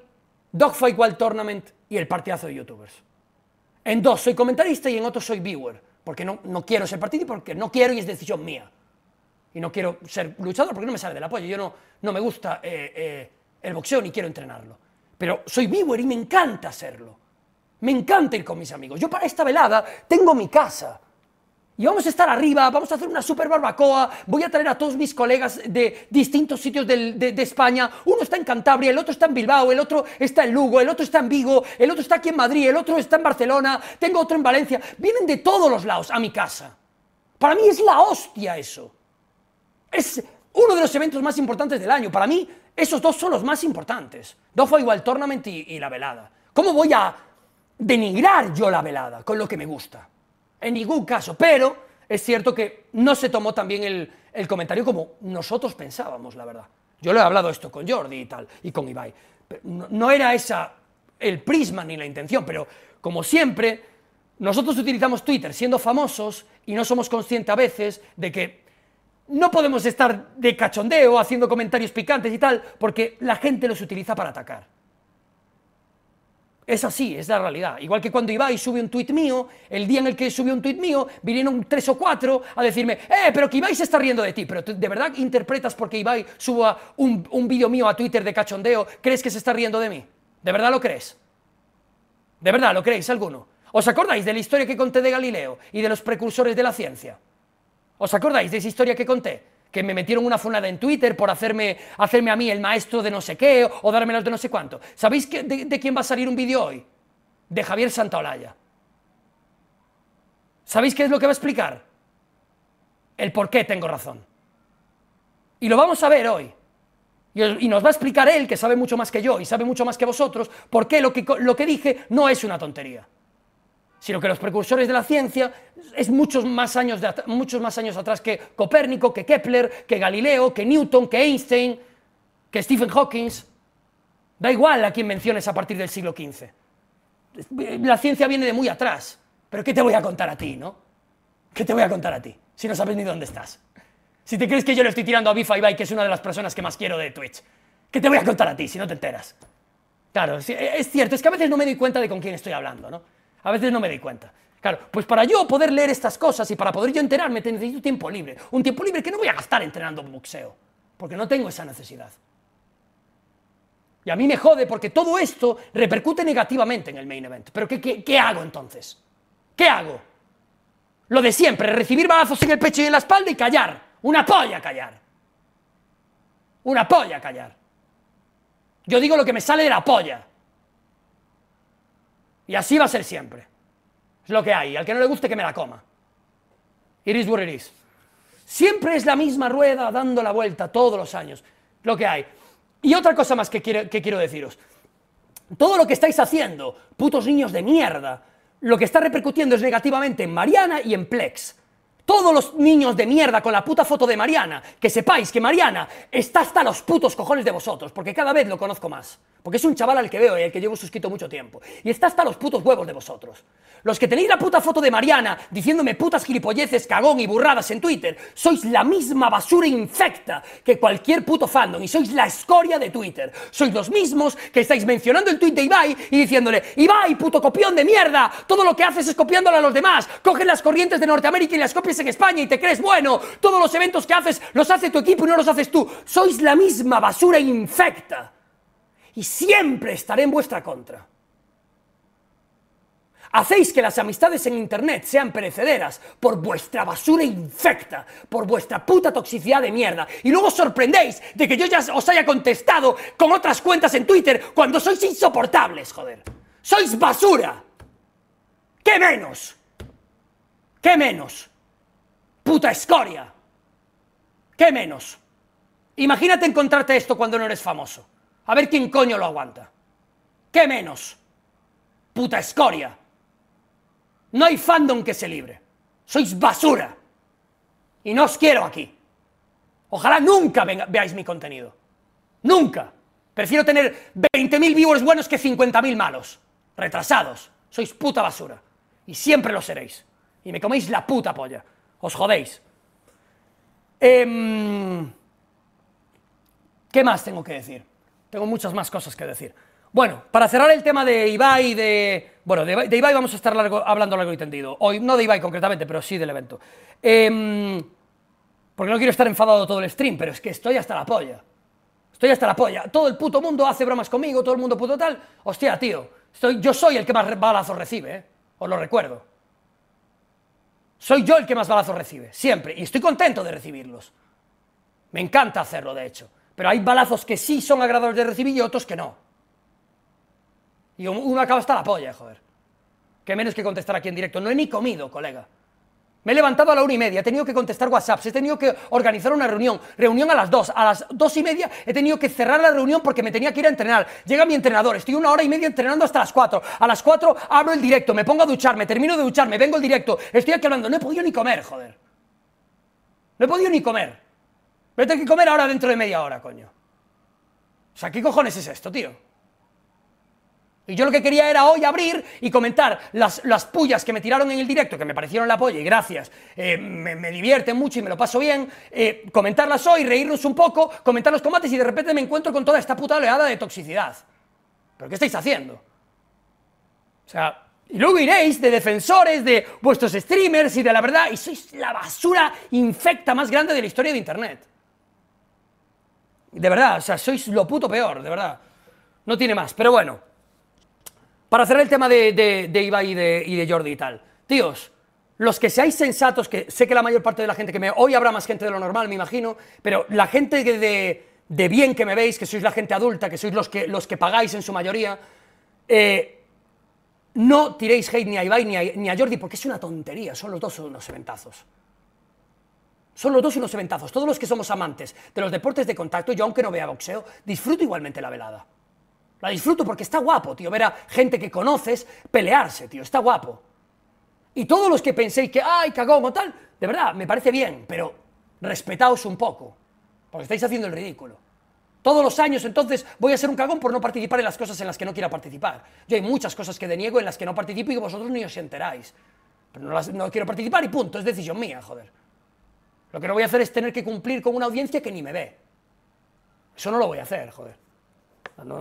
Speaker 1: Dogfight World Tournament y el partidazo de YouTubers. En dos soy comentarista y en otro soy viewer, porque no, no quiero ser partido porque no quiero y es decisión mía. Y no quiero ser luchador porque no me sale del apoyo. Yo no, no me gusta eh, eh, el boxeo ni quiero entrenarlo. Pero soy viewer y me encanta hacerlo. Me encanta ir con mis amigos. Yo para esta velada tengo mi casa. Y vamos a estar arriba, vamos a hacer una super barbacoa, voy a traer a todos mis colegas de distintos sitios de, España. Uno está en Cantabria, el otro está en Bilbao, el otro está en Lugo, el otro está en Vigo, el otro está aquí en Madrid, el otro está en Barcelona, tengo otro en Valencia. Vienen de todos los lados a mi casa. Para mí es la hostia eso. Es uno de los eventos más importantes del año. Para mí esos dos son los más importantes. Dos fue igual Tournament y la velada. ¿Cómo voy a denigrar yo la velada con lo que me gusta? en ningún caso. Pero es cierto que no se tomó también el, el comentario como nosotros pensábamos, la verdad. Yo le he hablado esto con Jordi y tal, y con Ibai. no, no era esa el prisma ni la intención, pero como siempre, nosotros utilizamos Twitter siendo famosos y no somos conscientes a veces de que no podemos estar de cachondeo haciendo comentarios picantes y tal, porque la gente los utiliza para atacar. Es así, es la realidad. Igual que cuando Ibai sube un tuit mío, el día en el que subió un tuit mío, vinieron tres o cuatro a decirme, eh, pero que Ibai se está riendo de ti. Pero ¿de verdad interpretas porque Ibai suba un, un vídeo mío a Twitter de cachondeo, crees que se está riendo de mí? ¿De verdad lo crees? ¿De verdad lo creéis alguno? ¿Os acordáis de la historia que conté de Galileo y de los precursores de la ciencia? ¿Os acordáis de esa historia que conté? que me metieron una funada en Twitter por hacerme, hacerme a mí el maestro de no sé qué o darme de no sé cuánto. ¿Sabéis de, quién va a salir un vídeo hoy? De Javier Santaolalla. ¿Sabéis qué es lo que va a explicar? El por qué tengo razón. Y lo vamos a ver hoy. Y, nos va a explicar él, que sabe mucho más que yo y sabe mucho más que vosotros, por qué lo que dije no es una tontería sino que los precursores de la ciencia es muchos más años, muchos más años atrás que Copérnico, que Kepler, que Galileo, que Newton, que Einstein, que Stephen Hawking. Da igual a quién menciones a partir del siglo XV. La ciencia viene de muy atrás. Pero ¿qué te voy a contar a ti, no? ¿Qué te voy a contar a ti si no sabes ni dónde estás? Si te crees que yo le estoy tirando a Bifa que es una de las personas que más quiero de Twitch, ¿qué te voy a contar a ti si no te enteras? Claro, e-, es cierto, es que a veces no me doy cuenta de con quién estoy hablando, ¿no? A veces no me doy cuenta. Claro, pues para yo poder leer estas cosas y para poder yo enterarme, necesito tiempo libre. Un tiempo libre que no voy a gastar entrenando boxeo, porque no tengo esa necesidad. Y a mí me jode porque todo esto repercute negativamente en el main event. Pero ¿qué, qué hago entonces? ¿Qué hago? Lo de siempre, recibir balazos en el pecho y en la espalda y callar. Una polla callar. Una polla callar. Yo digo lo que me sale de la polla. Y así va a ser siempre. Es lo que hay. Al que no le guste, que me la coma. Iris is Siempre es la misma rueda dando la vuelta todos los años. Lo que hay. Y otra cosa más que quiero, que quiero deciros. Todo lo que estáis haciendo, putos niños de mierda, lo que está repercutiendo es negativamente en Mariana y en Plex. Todos los niños de mierda con la puta foto de Mariana, que sepáis que Mariana está hasta los putos cojones de vosotros, porque cada vez lo conozco más. Porque es un chaval al que veo y al que llevo suscrito mucho tiempo. Y está hasta los putos huevos de vosotros. Los que tenéis la puta foto de Mariana diciéndome putas gilipolleces, cagón y burradas en Twitter, sois la misma basura infecta que cualquier puto fandom y sois la escoria de Twitter. Sois los mismos que estáis mencionando el tweet de Ibai y diciéndole, Ibai, puto copión de mierda, todo lo que haces es copiándolo a los demás. Cogen las corrientes de Norteamérica y las copias en España y te crees bueno. Todos los eventos que haces los hace tu equipo y no los haces tú. Sois la misma basura infecta y siempre estaré en vuestra contra. Hacéis que las amistades en Internet sean perecederas por vuestra basura infecta, por vuestra puta toxicidad de mierda. Y luego os sorprendéis de que yo ya os haya contestado con otras cuentas en Twitter cuando sois insoportables, joder. Sois basura. ¿Qué menos? ¿Qué menos? Puta escoria. ¿Qué menos? Imagínate encontrarte esto cuando no eres famoso. A ver quién coño lo aguanta. ¿Qué menos? Puta escoria. No hay fandom que se libre. Sois basura. Y no os quiero aquí. Ojalá nunca veáis mi contenido. Nunca. Prefiero tener 20.000 viewers buenos que 50.000 malos. Retrasados. Sois puta basura. Y siempre lo seréis. Y me coméis la puta polla. Os jodéis. Em, ¿Qué más tengo que decir? tengo muchas más cosas que decir. Bueno, para cerrar el tema de Ibai, de. Bueno, de, Ibai vamos a estar hablando largo y tendido. Hoy, no de Ibai concretamente, pero sí del evento. Em, porque no quiero estar enfadado todo el stream, pero es que estoy hasta la polla. Estoy hasta la polla. Todo el puto mundo hace bromas conmigo, todo el mundo puto tal. Hostia, tío. Estoy, yo soy el que más balazos recibe, ¿eh? Os lo recuerdo. Soy yo el que más balazos recibe, siempre. Y estoy contento de recibirlos. Me encanta hacerlo, de hecho. Pero hay balazos que sí son agradables de recibir y otros que no. Y uno acaba hasta la polla, joder. Que menos que contestar aquí en directo. No he ni comido, colega. Me he levantado a la una y media, he tenido que contestar WhatsApp. he tenido que organizar una reunión, reunión a las dos, a las dos y media he tenido que cerrar la reunión porque me tenía que ir a entrenar. Llega mi entrenador, estoy una hora y media entrenando hasta las cuatro. A las cuatro abro el directo, me pongo a ducharme, termino de ducharme, vengo el directo, estoy aquí hablando, no he podido ni comer, joder. No he podido ni comer. Vete que comer ahora dentro de media hora, coño. O sea, ¿qué cojones es esto, tío? Y yo lo que quería era hoy abrir y comentar las, las pullas que me tiraron en el directo, que me parecieron la polla, y gracias, eh, me, divierte mucho y me lo paso bien, eh, comentarlas hoy, reírnos un poco, comentar los combates y de repente me encuentro con toda esta puta oleada de toxicidad. ¿Pero qué estáis haciendo? O sea, y luego iréis de defensores de vuestros streamers y de la verdad, y sois la basura infecta más grande de la historia de Internet. De verdad, o sea, sois lo puto peor, de verdad. No tiene más, pero bueno. Para cerrar el tema de, de, Ibai y de, y Jordi y tal. Tíos, los que seáis sensatos, que sé que la mayor parte de la gente que me... Hoy habrá más gente de lo normal, me imagino, pero la gente de, de bien que me veis, que sois la gente adulta, que sois los que, los que pagáis en su mayoría, eh, no tiréis hate ni a Ibai ni a, ni a Jordi, porque es una tontería, son los dos unos eventazos. Son los dos unos eventazos. Todos los que somos amantes de los deportes de contacto, yo aunque no vea boxeo, disfruto igualmente la velada. La disfruto porque está guapo, tío, ver a gente que conoces pelearse, tío, está guapo. Y todos los que penséis que, ay, cagón o tal, de verdad, me parece bien, pero respetaos un poco, porque estáis haciendo el ridículo. Todos los años entonces voy a ser un cagón por no participar en las cosas en las que no quiero participar. Yo hay muchas cosas que deniego en las que no participo y que vosotros ni os enteráis. Pero no, no quiero participar y punto, es decisión mía, joder. Lo que no voy a hacer es tener que cumplir con una audiencia que ni me ve. Eso no lo voy a hacer, joder.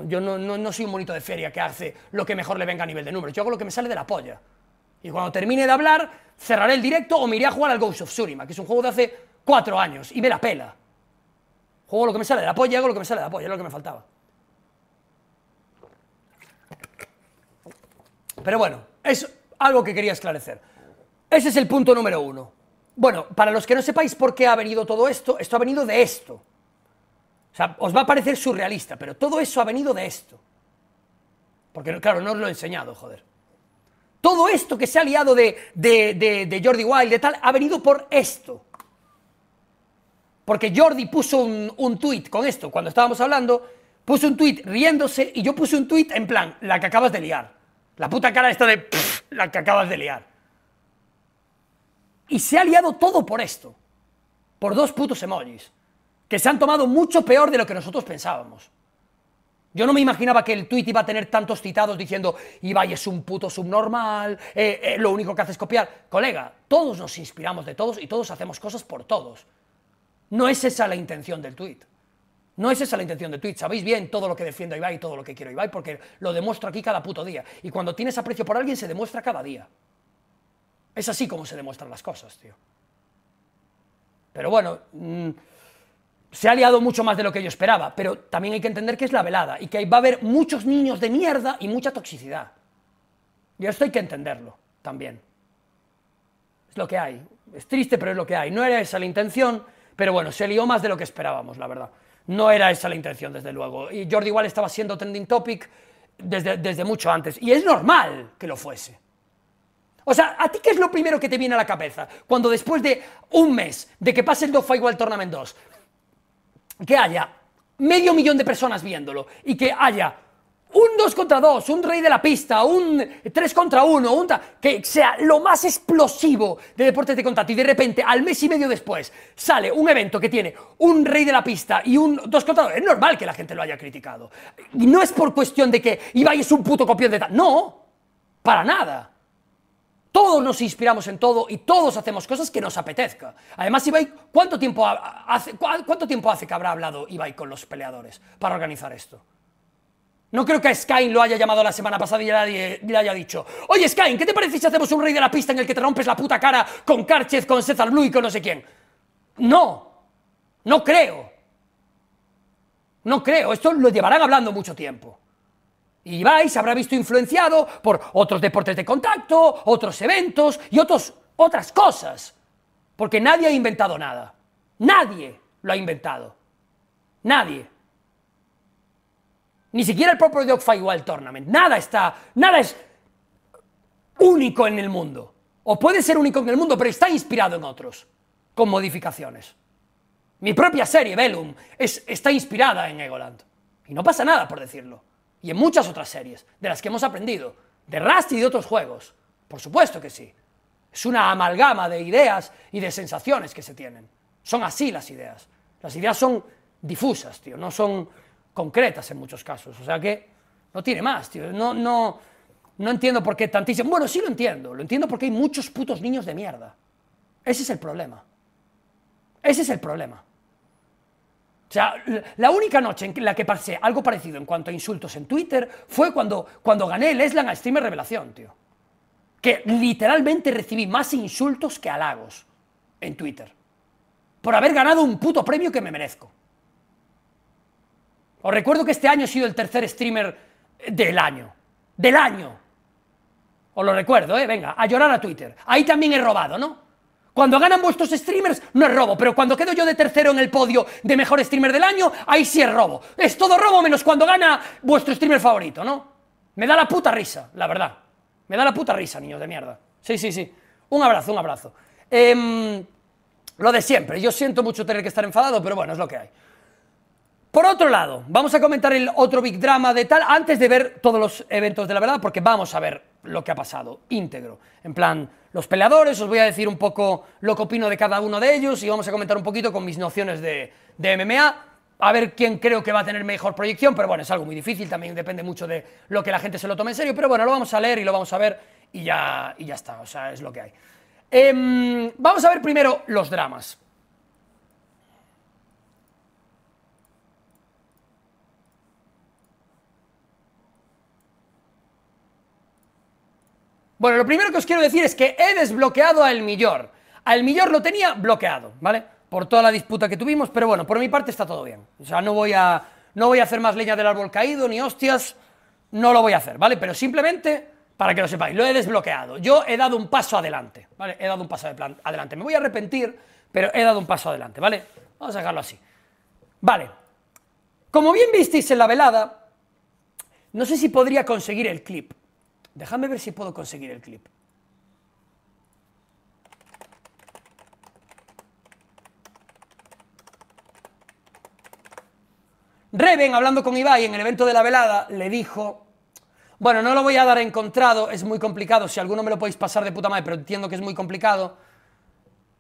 Speaker 1: yo no, soy un monito de feria que hace lo que mejor le venga a nivel de números. Yo hago lo que me sale de la polla. Y cuando termine de hablar, cerraré el directo o me iré a jugar al Ghost of Surima, que es un juego de hace cuatro años, y me la pela. Juego lo que me sale de la polla, hago lo que me sale de la polla, es lo que me faltaba. Pero bueno, es algo que quería esclarecer. Ese es el punto número uno. Bueno, para los que no sepáis por qué ha venido todo esto, esto ha venido de esto. O sea, os va a parecer surrealista, pero todo eso ha venido de esto. Porque, claro, no os lo he enseñado, joder. Todo esto que se ha liado de, de, de, Jordi Wild, de tal, ha venido por esto. Porque Jordi puso un, un tuit con esto, cuando estábamos hablando, puso un tuit riéndose y yo puse un tuit en plan, la que acabas de liar. La puta cara esta de, la que acabas de liar. Y se ha liado todo por esto. Por dos putos emojis. Que se han tomado mucho peor de lo que nosotros pensábamos. Yo no me imaginaba que el tweet iba a tener tantos citados diciendo Ibai es un puto subnormal, eh, eh, lo único que hace es copiar. Colega, todos nos inspiramos de todos y todos hacemos cosas por todos. No es esa la intención del tweet. No es esa la intención del tweet. Sabéis bien todo lo que defiendo a Ibai y todo lo que quiero a Ibai porque lo demuestro aquí cada puto día. Y cuando tienes aprecio por alguien se demuestra cada día. Es así como se demuestran las cosas, tío. Pero bueno, mm, se ha liado mucho más de lo que yo esperaba, pero también hay que entender que es la velada y que va a haber muchos niños de mierda y mucha toxicidad. Y esto hay que entenderlo también. Es lo que hay. Es triste, pero es lo que hay. No era esa la intención, pero bueno, se lió más de lo que esperábamos, la verdad. No era esa la intención, desde luego. Y Jordi igual estaba siendo trending topic desde, desde mucho antes. Y es normal que lo fuese. O sea, ¿a ti qué es lo primero que te viene a la cabeza? Cuando después de un mes de que pase el Dogfight Igual Tournament 2, que haya medio millón de personas viéndolo y que haya un 2 contra 2, un rey de la pista, un 3 contra 1, un que sea lo más explosivo de deportes de contacto y de repente al mes y medio después sale un evento que tiene un rey de la pista y un 2 contra 2, es normal que la gente lo haya criticado. Y no es por cuestión de que Ibai es un puto copión de tal, no, para nada. Todos nos inspiramos en todo y todos hacemos cosas que nos apetezca. Además, Ibai, ¿cuánto tiempo hace, cuánto tiempo hace que habrá hablado Ibai con los peleadores para organizar esto? No creo que Sky lo haya llamado la semana pasada y le haya, dicho, oye Sky, ¿qué te parece si hacemos un rey de la pista en el que te rompes la puta cara con Carchez, con César Blue y con no sé quién? No, no creo. No creo, esto lo llevarán hablando mucho tiempo. Y vais, habrá visto influenciado por otros deportes de contacto, otros eventos y otros, otras cosas. Porque nadie ha inventado nada. Nadie lo ha inventado. Nadie. Ni siquiera el propio Dogfight World Tournament. Nada está, nada es único en el mundo. O puede ser único en el mundo, pero está inspirado en otros, con modificaciones. Mi propia serie, Velum, está inspirada en Egoland. Y no pasa nada por decirlo y en muchas otras series de las que hemos aprendido, de Rust y de otros juegos. Por supuesto que sí. Es una amalgama de ideas y de sensaciones que se tienen. Son así las ideas. Las ideas son difusas, tío, no son concretas en muchos casos. O sea que no tiene más, tío. No, no, no entiendo por qué tantísimo. Bueno, sí lo entiendo. Lo entiendo porque hay muchos putos niños de mierda. Ese es el problema. Ese es el problema. O sea, la única noche en la que pasé algo parecido en cuanto a insultos en Twitter fue cuando, cuando gané el Eslan a Streamer Revelación, tío. Que literalmente recibí más insultos que halagos en Twitter. Por haber ganado un puto premio que me merezco. Os recuerdo que este año he sido el tercer streamer del año. Del año. Os lo recuerdo, ¿eh? Venga, a llorar a Twitter. Ahí también he robado, ¿no? Cuando ganan vuestros streamers no es robo, pero cuando quedo yo de tercero en el podio de mejor streamer del año, ahí sí es robo. Es todo robo menos cuando gana vuestro streamer favorito, ¿no? Me da la puta risa, la verdad. Me da la puta risa, niños de mierda. Sí, sí, sí. Un abrazo, un abrazo. Em, lo de siempre, yo siento mucho tener que estar enfadado, pero bueno, es lo que hay. Por otro lado, vamos a comentar el otro big drama de tal antes de ver todos los eventos de la verdad, porque vamos a ver lo que ha pasado, íntegro. En plan, los peleadores, os voy a decir un poco lo que opino de cada uno de ellos y vamos a comentar un poquito con mis nociones de, MMA a ver quién creo que va a tener mejor proyección, pero bueno, es algo muy difícil, también depende mucho de lo que la gente se lo tome en serio, pero bueno, lo vamos a leer y lo vamos a ver y ya, ya está, o sea, es lo que hay. Em, vamos a ver primero los dramas. Bueno, lo primero que os quiero decir es que he desbloqueado al Millor. Al Millor lo tenía bloqueado, ¿vale? Por toda la disputa que tuvimos, pero bueno, por mi parte está todo bien. O sea, no voy a, no voy a hacer más leña del árbol caído, ni hostias, no lo voy a hacer, ¿vale? Pero simplemente, para que lo sepáis, lo he desbloqueado. Yo he dado un paso adelante, ¿vale? He dado un paso adelante. Me voy a arrepentir, pero he dado un paso adelante, ¿vale? Vamos a dejarlo así. Vale. Como bien visteis en la velada, no sé si podría conseguir el clip, Déjame ver si puedo conseguir el clip. Reven, hablando con Ibai en el evento de la velada, le dijo, bueno, no lo voy a dar encontrado, es muy complicado, si alguno me lo podéis pasar de puta madre, pero entiendo que es muy complicado.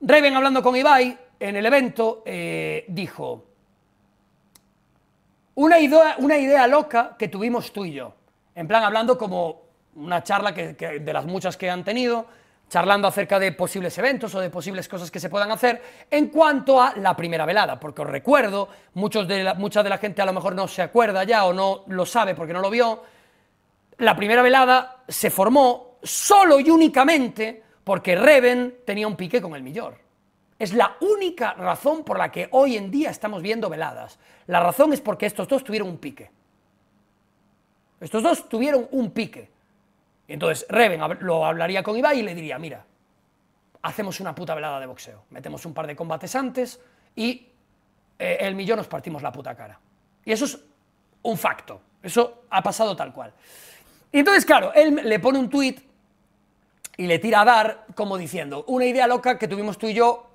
Speaker 1: Reven, hablando con Ibai en el evento, eh, dijo, una idea, una idea loca que tuvimos tú y yo, en plan hablando como una charla de las muchas que han tenido, charlando acerca de posibles eventos o de posibles cosas que se puedan hacer en cuanto a la primera velada, porque os recuerdo, muchos de mucha de la gente a lo mejor no se acuerda ya o no lo sabe porque no lo vio, la primera velada se formó solo y únicamente porque Reven tenía un pique con el Millor. Es la única razón por la que hoy en día estamos viendo veladas. La razón es porque estos dos tuvieron un pique. Estos dos tuvieron un pique. Entonces, Reven lo hablaría con Ibai y le diría, mira, hacemos una puta velada de boxeo, metemos un par de combates antes y el eh, millón nos partimos la puta cara. Y eso es un facto, eso ha pasado tal cual. Y entonces, claro, él le pone un tuit y le tira a dar como diciendo, una idea loca que tuvimos tú y yo,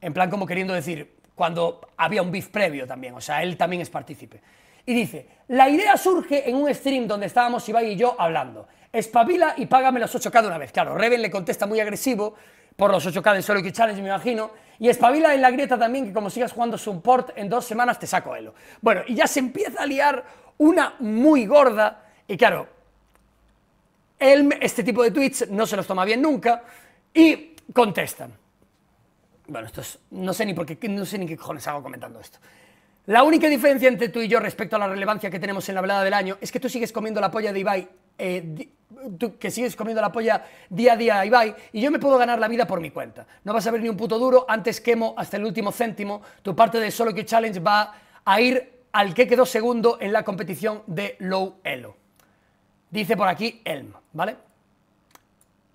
Speaker 1: en plan como queriendo decir, cuando había un beef previo también, o sea, él también es partícipe. Y dice, la idea surge en un stream donde estábamos Ibai y yo hablando espabila y págame los 8K de una vez. Claro, Reven le contesta muy agresivo por los 8K de Solo Challenge, me imagino. Y espabila en la grieta también, que como sigas jugando su port... en dos semanas te saco Elo. Bueno, y ya se empieza a liar una muy gorda. Y claro, él este tipo de tweets no se los toma bien nunca. Y contestan. Bueno, esto es, no sé ni por qué, no sé ni qué cojones hago comentando esto. La única diferencia entre tú y yo respecto a la relevancia que tenemos en la velada del año es que tú sigues comiendo la polla de Ibai eh, tú que sigues comiendo la polla día a día, y yo me puedo ganar la vida por mi cuenta. No vas a ver ni un puto duro, antes quemo hasta el último céntimo. Tu parte de Solo que Challenge va a ir al que quedó segundo en la competición de Low Elo. Dice por aquí Elm, ¿vale?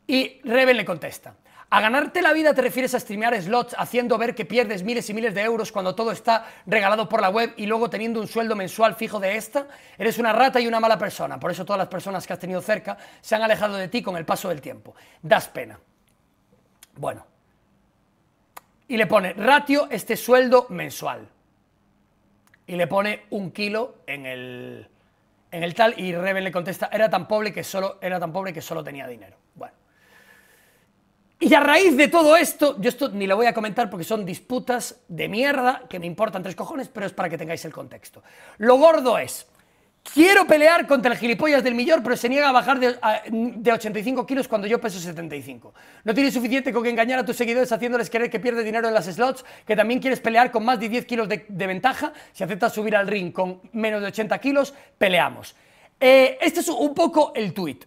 Speaker 1: Y Reven le contesta. A ganarte la vida te refieres a streamear slots haciendo ver que pierdes miles y miles de euros cuando todo está regalado por la web y luego teniendo un sueldo mensual fijo de esta. Eres una rata y una mala persona. Por eso todas las personas que has tenido cerca se han alejado de ti con el paso del tiempo. Das pena. Bueno. Y le pone ratio este sueldo mensual. Y le pone un kilo en el, en el tal y Reven le contesta, era tan pobre que solo, era tan pobre que solo tenía dinero. Bueno. Y a raíz de todo esto, yo esto ni lo voy a comentar porque son disputas de mierda que me importan tres cojones, pero es para que tengáis el contexto. Lo gordo es, quiero pelear contra el gilipollas del millón, pero se niega a bajar de, 85 kilos cuando yo peso 75. No tienes suficiente con que engañar a tus seguidores haciéndoles creer que pierde dinero en las slots, que también quieres pelear con más de 10 kilos de, ventaja. Si aceptas subir al ring con menos de 80 kilos, peleamos. Eh, este es un poco el tuit.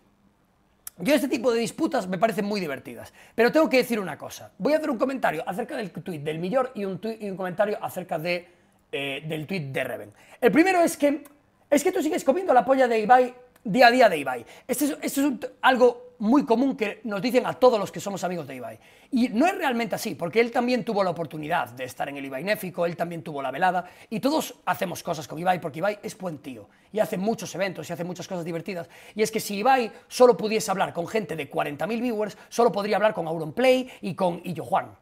Speaker 1: Yo este tipo de disputas me parecen muy divertidas, pero tengo que decir una cosa. Voy a hacer un comentario acerca del tweet del Millor y un, y un comentario acerca de, eh, del tweet de Reven. El primero es que, es que tú sigues comiendo la polla de Ibai día a día de Ibai. Esto es, este es algo muy común que nos dicen a todos los que somos amigos de Ibai. Y no es realmente así, porque él también tuvo la oportunidad de estar en el Ibai Néfico, él también tuvo la velada, y todos hacemos cosas con Ibai, porque Ibai es buen tío, y hace muchos eventos, y hace muchas cosas divertidas. Y es que si Ibai solo pudiese hablar con gente de 40.000 viewers, solo podría hablar con Auronplay y con Illo Juan.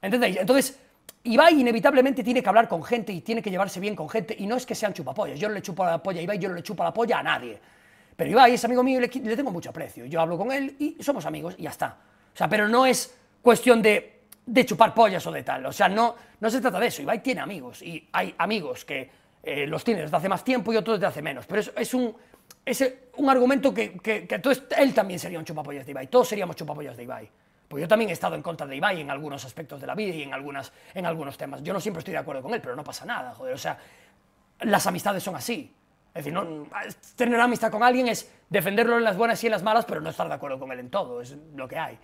Speaker 1: ¿Entendéis? Entonces, Ibai inevitablemente tiene que hablar con gente y tiene que llevarse bien con gente, y no es que sean chupapollas, yo no le chupo la polla a Ibai, yo no le chupo la polla a nadie. Pero Ibai es amigo mío y le, tengo mucho aprecio. Yo hablo con él y somos amigos y ya está. O sea, pero no es cuestión de, chupar pollas o de tal. O sea, no, no se trata de eso. Ibai tiene amigos y hay amigos que eh, los tiene desde hace más tiempo y otros desde hace menos. Pero es, es un, es eh, un argumento que, que, él también sería un chupapollas de Ibai. Todos seríamos chupapollas de Ibai. Pues yo también he estado en contra de Ibai en algunos aspectos de la vida y en, algunas, en algunos temas. Yo no siempre estoy de acuerdo con él, pero no pasa nada, joder. O sea, las amistades son así. Es decir, tener amistad con alguien es defenderlo en las buenas y en las malas, pero no estar de acuerdo con él en todo, es lo que hay.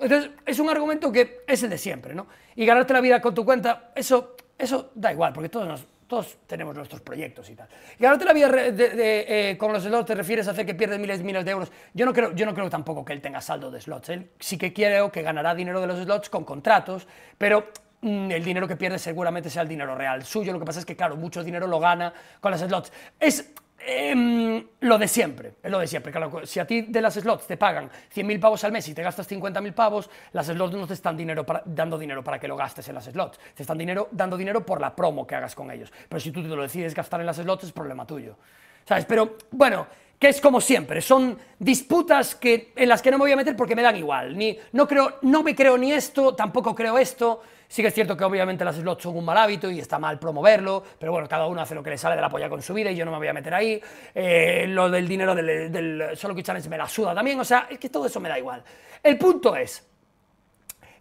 Speaker 1: Entonces, es un argumento que es el de siempre, ¿no? Y ganarte la vida con tu cuenta, eso, eso da igual, porque todos, todos tenemos nuestros proyectos y tal. ganarte la vida eh, con los slots te refieres a hacer que pierdes miles y miles de euros. Yo no, creo, yo no creo tampoco que él tenga saldo de slots. Él sí que o que ganará dinero de los slots con contratos, pero Mm, el dinero que pierde seguramente sea el dinero real suyo. Lo que pasa es que, claro, mucho dinero lo gana con las slots. Es em, lo de siempre, es lo de siempre. si a ti de las slots te pagan 100.000 pavos al mes y te gastas 50.000 pavos, las slots no te están dinero dando dinero para que lo gastes en las slots. Te están dinero, dando dinero por la promo que hagas con ellos. Pero si tú te lo decides gastar en las slots, es problema tuyo. ¿Sabes? Pero, bueno, que es como siempre, son disputas que, en las que no me voy a meter porque me dan igual. Ni, no, creo, no me creo ni esto, tampoco creo esto. Sí que es cierto que obviamente las slots son un mal hábito y está mal promoverlo, pero bueno, cada uno hace lo que le sale de la polla con su vida y yo no me voy a meter ahí. Eh, lo del dinero del, Solo que Challenge me la suda también, o sea, es que todo eso me da igual. El punto es,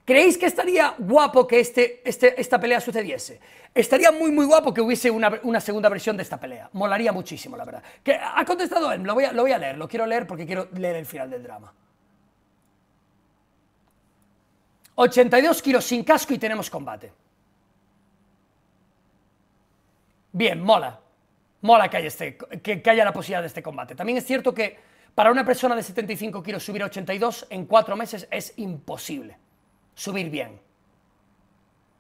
Speaker 1: ¿Creéis que estaría guapo que este, este, esta pelea sucediese? Estaría muy, muy guapo que hubiese una, segunda versión de esta pelea. Molaría muchísimo, la verdad. Que ha contestado él, lo lo voy a leer, lo quiero leer porque quiero leer el final del drama. 82 kilos sin casco y tenemos combate. Bien, mola. Mola este, que haya, la posibilidad de este combate. También es cierto que para una persona de 75 kilos subir a 82 en cuatro meses es imposible. Subir bien.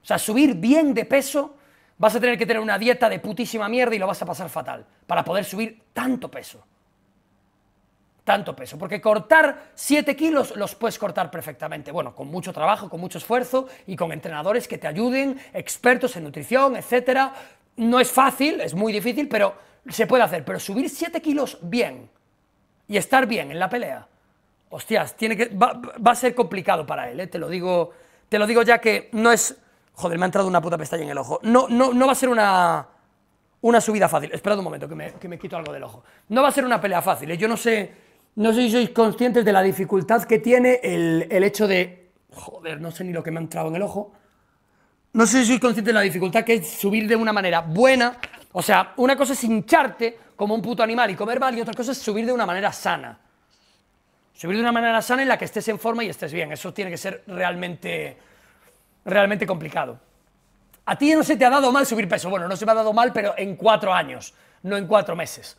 Speaker 1: O sea, subir bien de peso, vas a tener que tener una dieta de putísima mierda y lo vas a pasar fatal para poder subir tanto peso tanto peso, porque cortar 7 kilos los puedes cortar perfectamente, bueno, con mucho trabajo, con mucho esfuerzo y con entrenadores que te ayuden, expertos en nutrición, etcétera. No es fácil, es muy difícil, pero se puede hacer. Pero subir 7 kilos bien y estar bien en la pelea, hostias, tiene que, va, a ser complicado para él, ¿eh? te, lo digo, te lo digo ya que no es... Joder, me ha entrado una puta pestaña en el ojo. No, no, no va a ser una una subida fácil. Esperad un momento, que me, que me, quito algo del ojo. No va a ser una pelea fácil. ¿eh? Yo no sé no sé si sois conscientes de la dificultad que tiene el, hecho de. Joder, no sé ni lo que me ha entrado en el ojo. No sé si sois conscientes de la dificultad que es subir de una manera buena. O sea, una cosa es hincharte como un puto animal y comer mal, y otra cosa es subir de una manera sana. Subir de una manera sana en la que estés en forma y estés bien. Eso tiene que ser realmente, realmente complicado. A ti no se te ha dado mal subir peso. Bueno, no se me ha dado mal, pero en cuatro años, no en cuatro meses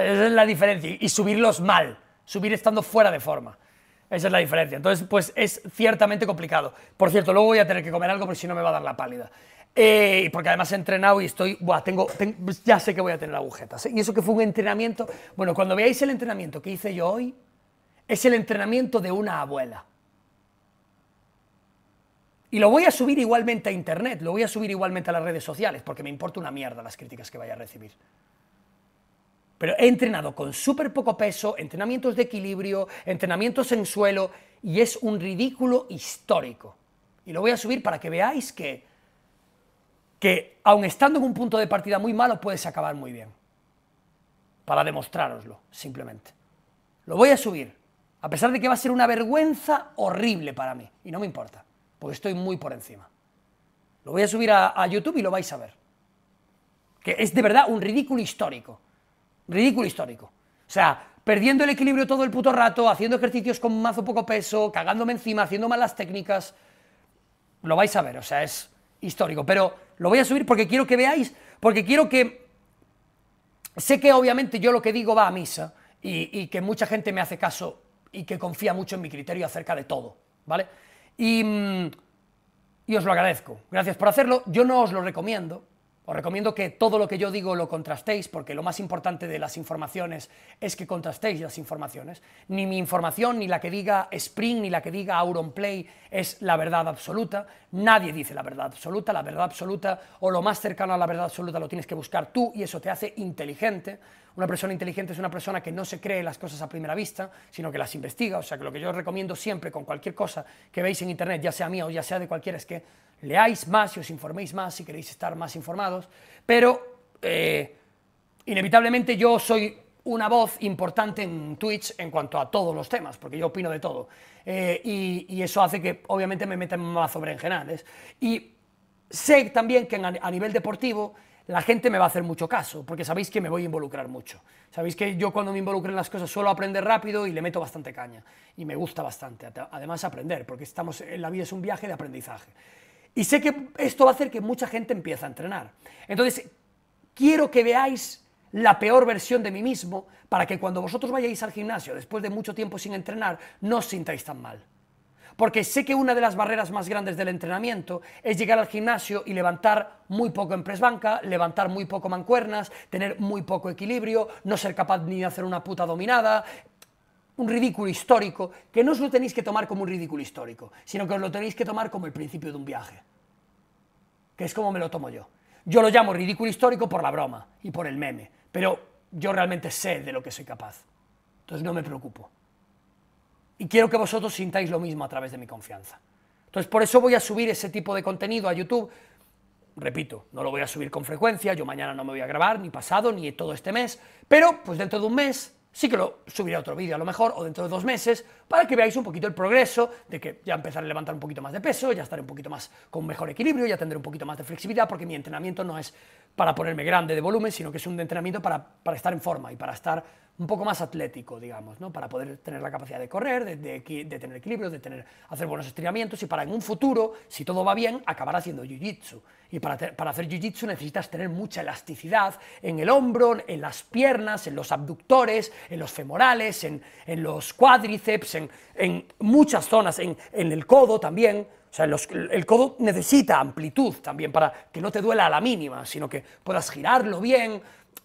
Speaker 1: esa es la diferencia. Y subirlos mal, subir estando fuera de forma. Esa es la diferencia. Entonces, pues es ciertamente complicado. Por cierto, luego voy a tener que comer algo porque si no me va a dar la pálida. Eh, porque además he entrenado y estoy, buah, tengo, pues, ya sé que voy a tener agujetas. ¿eh? Y eso que fue un entrenamiento, bueno, cuando veáis el entrenamiento que hice yo hoy, es el entrenamiento de una abuela. Y lo voy a subir igualmente a internet, lo voy a subir igualmente a las redes sociales, porque me importa una mierda las críticas que vaya a recibir. Pero he entrenado con súper poco peso, entrenamientos de equilibrio, entrenamientos en suelo, y es un ridículo histórico. Y lo voy a subir para que veáis que, que aun estando en un punto de partida muy malo, puedes acabar muy bien. Para demostraroslo simplemente. Lo voy a subir, a pesar de que va a ser una vergüenza horrible para mí. Y no me importa, porque estoy muy por encima. Lo voy a subir a YouTube y lo vais a ver. Que es de verdad un ridículo histórico. Ridículo histórico. O sea, perdiendo el equilibrio todo el puto rato, haciendo ejercicios con mazo poco peso, cagándome encima, haciendo malas técnicas. Lo vais a ver, o sea, es histórico. Pero lo voy a subir porque quiero que veáis, porque quiero que... Sé que obviamente yo lo que digo va a misa y, y que mucha gente me hace caso y que confía mucho en mi criterio acerca de todo, ¿vale? Y, mm, y os lo agradezco. Gracias por hacerlo. Yo no os lo recomiendo, os recomiendo que todo lo que yo digo lo contrastéis, porque lo más importante de las informaciones es que contrastéis las informaciones. Ni mi información, ni la que diga Spring, ni la que diga Auronplay es la verdad absoluta. Nadie dice la verdad absoluta. La verdad absoluta o lo más cercano a la verdad absoluta lo tienes que buscar tú y eso te hace inteligente. Una persona inteligente es una persona que no se cree las cosas a primera vista, sino que las investiga. O sea que lo que yo recomiendo siempre con cualquier cosa que veis en Internet, ya sea mía o ya sea de cualquiera, es que leáis más y os informéis más si queréis estar más informados, pero eh, inevitablemente yo soy una voz importante en Twitch en cuanto a todos los temas, porque yo opino de todo. Eh, y, eso hace que obviamente me metan más sobre en general. Y sé también que a nivel deportivo la gente me va a hacer mucho caso, porque sabéis que me voy a involucrar mucho. Sabéis que yo cuando me involucro en las cosas suelo aprender rápido y le meto bastante caña. Y me gusta bastante, además aprender, porque estamos, la vida es un viaje de aprendizaje. Y sé que esto va a hacer que mucha gente empiece a entrenar. Entonces, quiero que veáis la peor versión de mí mismo para que cuando vosotros vayáis al gimnasio después de mucho tiempo sin entrenar, no os sintáis tan mal. Porque sé que una de las barreras más grandes del entrenamiento es llegar al gimnasio y levantar muy poco en presbanca, banca, levantar muy poco mancuernas, tener muy poco equilibrio, no ser capaz ni de hacer una puta dominada, un ridículo histórico que no os lo tenéis que tomar como un ridículo histórico, sino que os lo tenéis que tomar como el principio de un viaje, que es como me lo tomo yo. Yo lo llamo ridículo histórico por la broma y por el meme, pero yo realmente sé de lo que soy capaz. Entonces no me preocupo. Y quiero que vosotros sintáis lo mismo a través de mi confianza. Entonces por eso voy a subir ese tipo de contenido a YouTube. Repito, no lo voy a subir con frecuencia, yo mañana no me voy a grabar, ni pasado, ni todo este mes, pero pues dentro de un mes Sí que lo subiré a otro vídeo a lo mejor, o dentro de dos meses, para que veáis un poquito el progreso de que ya empezaré a levantar un poquito más de peso, ya estaré un poquito más con mejor equilibrio, ya tendré un poquito más de flexibilidad, porque mi entrenamiento no es para ponerme grande de volumen, sino que es un entrenamiento para, para estar en forma y para estar un poco más atlético, digamos, ¿no? para poder tener la capacidad de correr, de, tener equilibrio, de tener, hacer buenos estiramientos y para en un futuro, si todo va bien, acabar haciendo jiu-jitsu. Y para, para hacer jiu-jitsu necesitas tener mucha elasticidad en el hombro, en las piernas, en los abductores, en los femorales, en, los cuádriceps, en, en muchas zonas, en, el codo también. O sea, los, el codo necesita amplitud también para que no te duela a la mínima, sino que puedas girarlo bien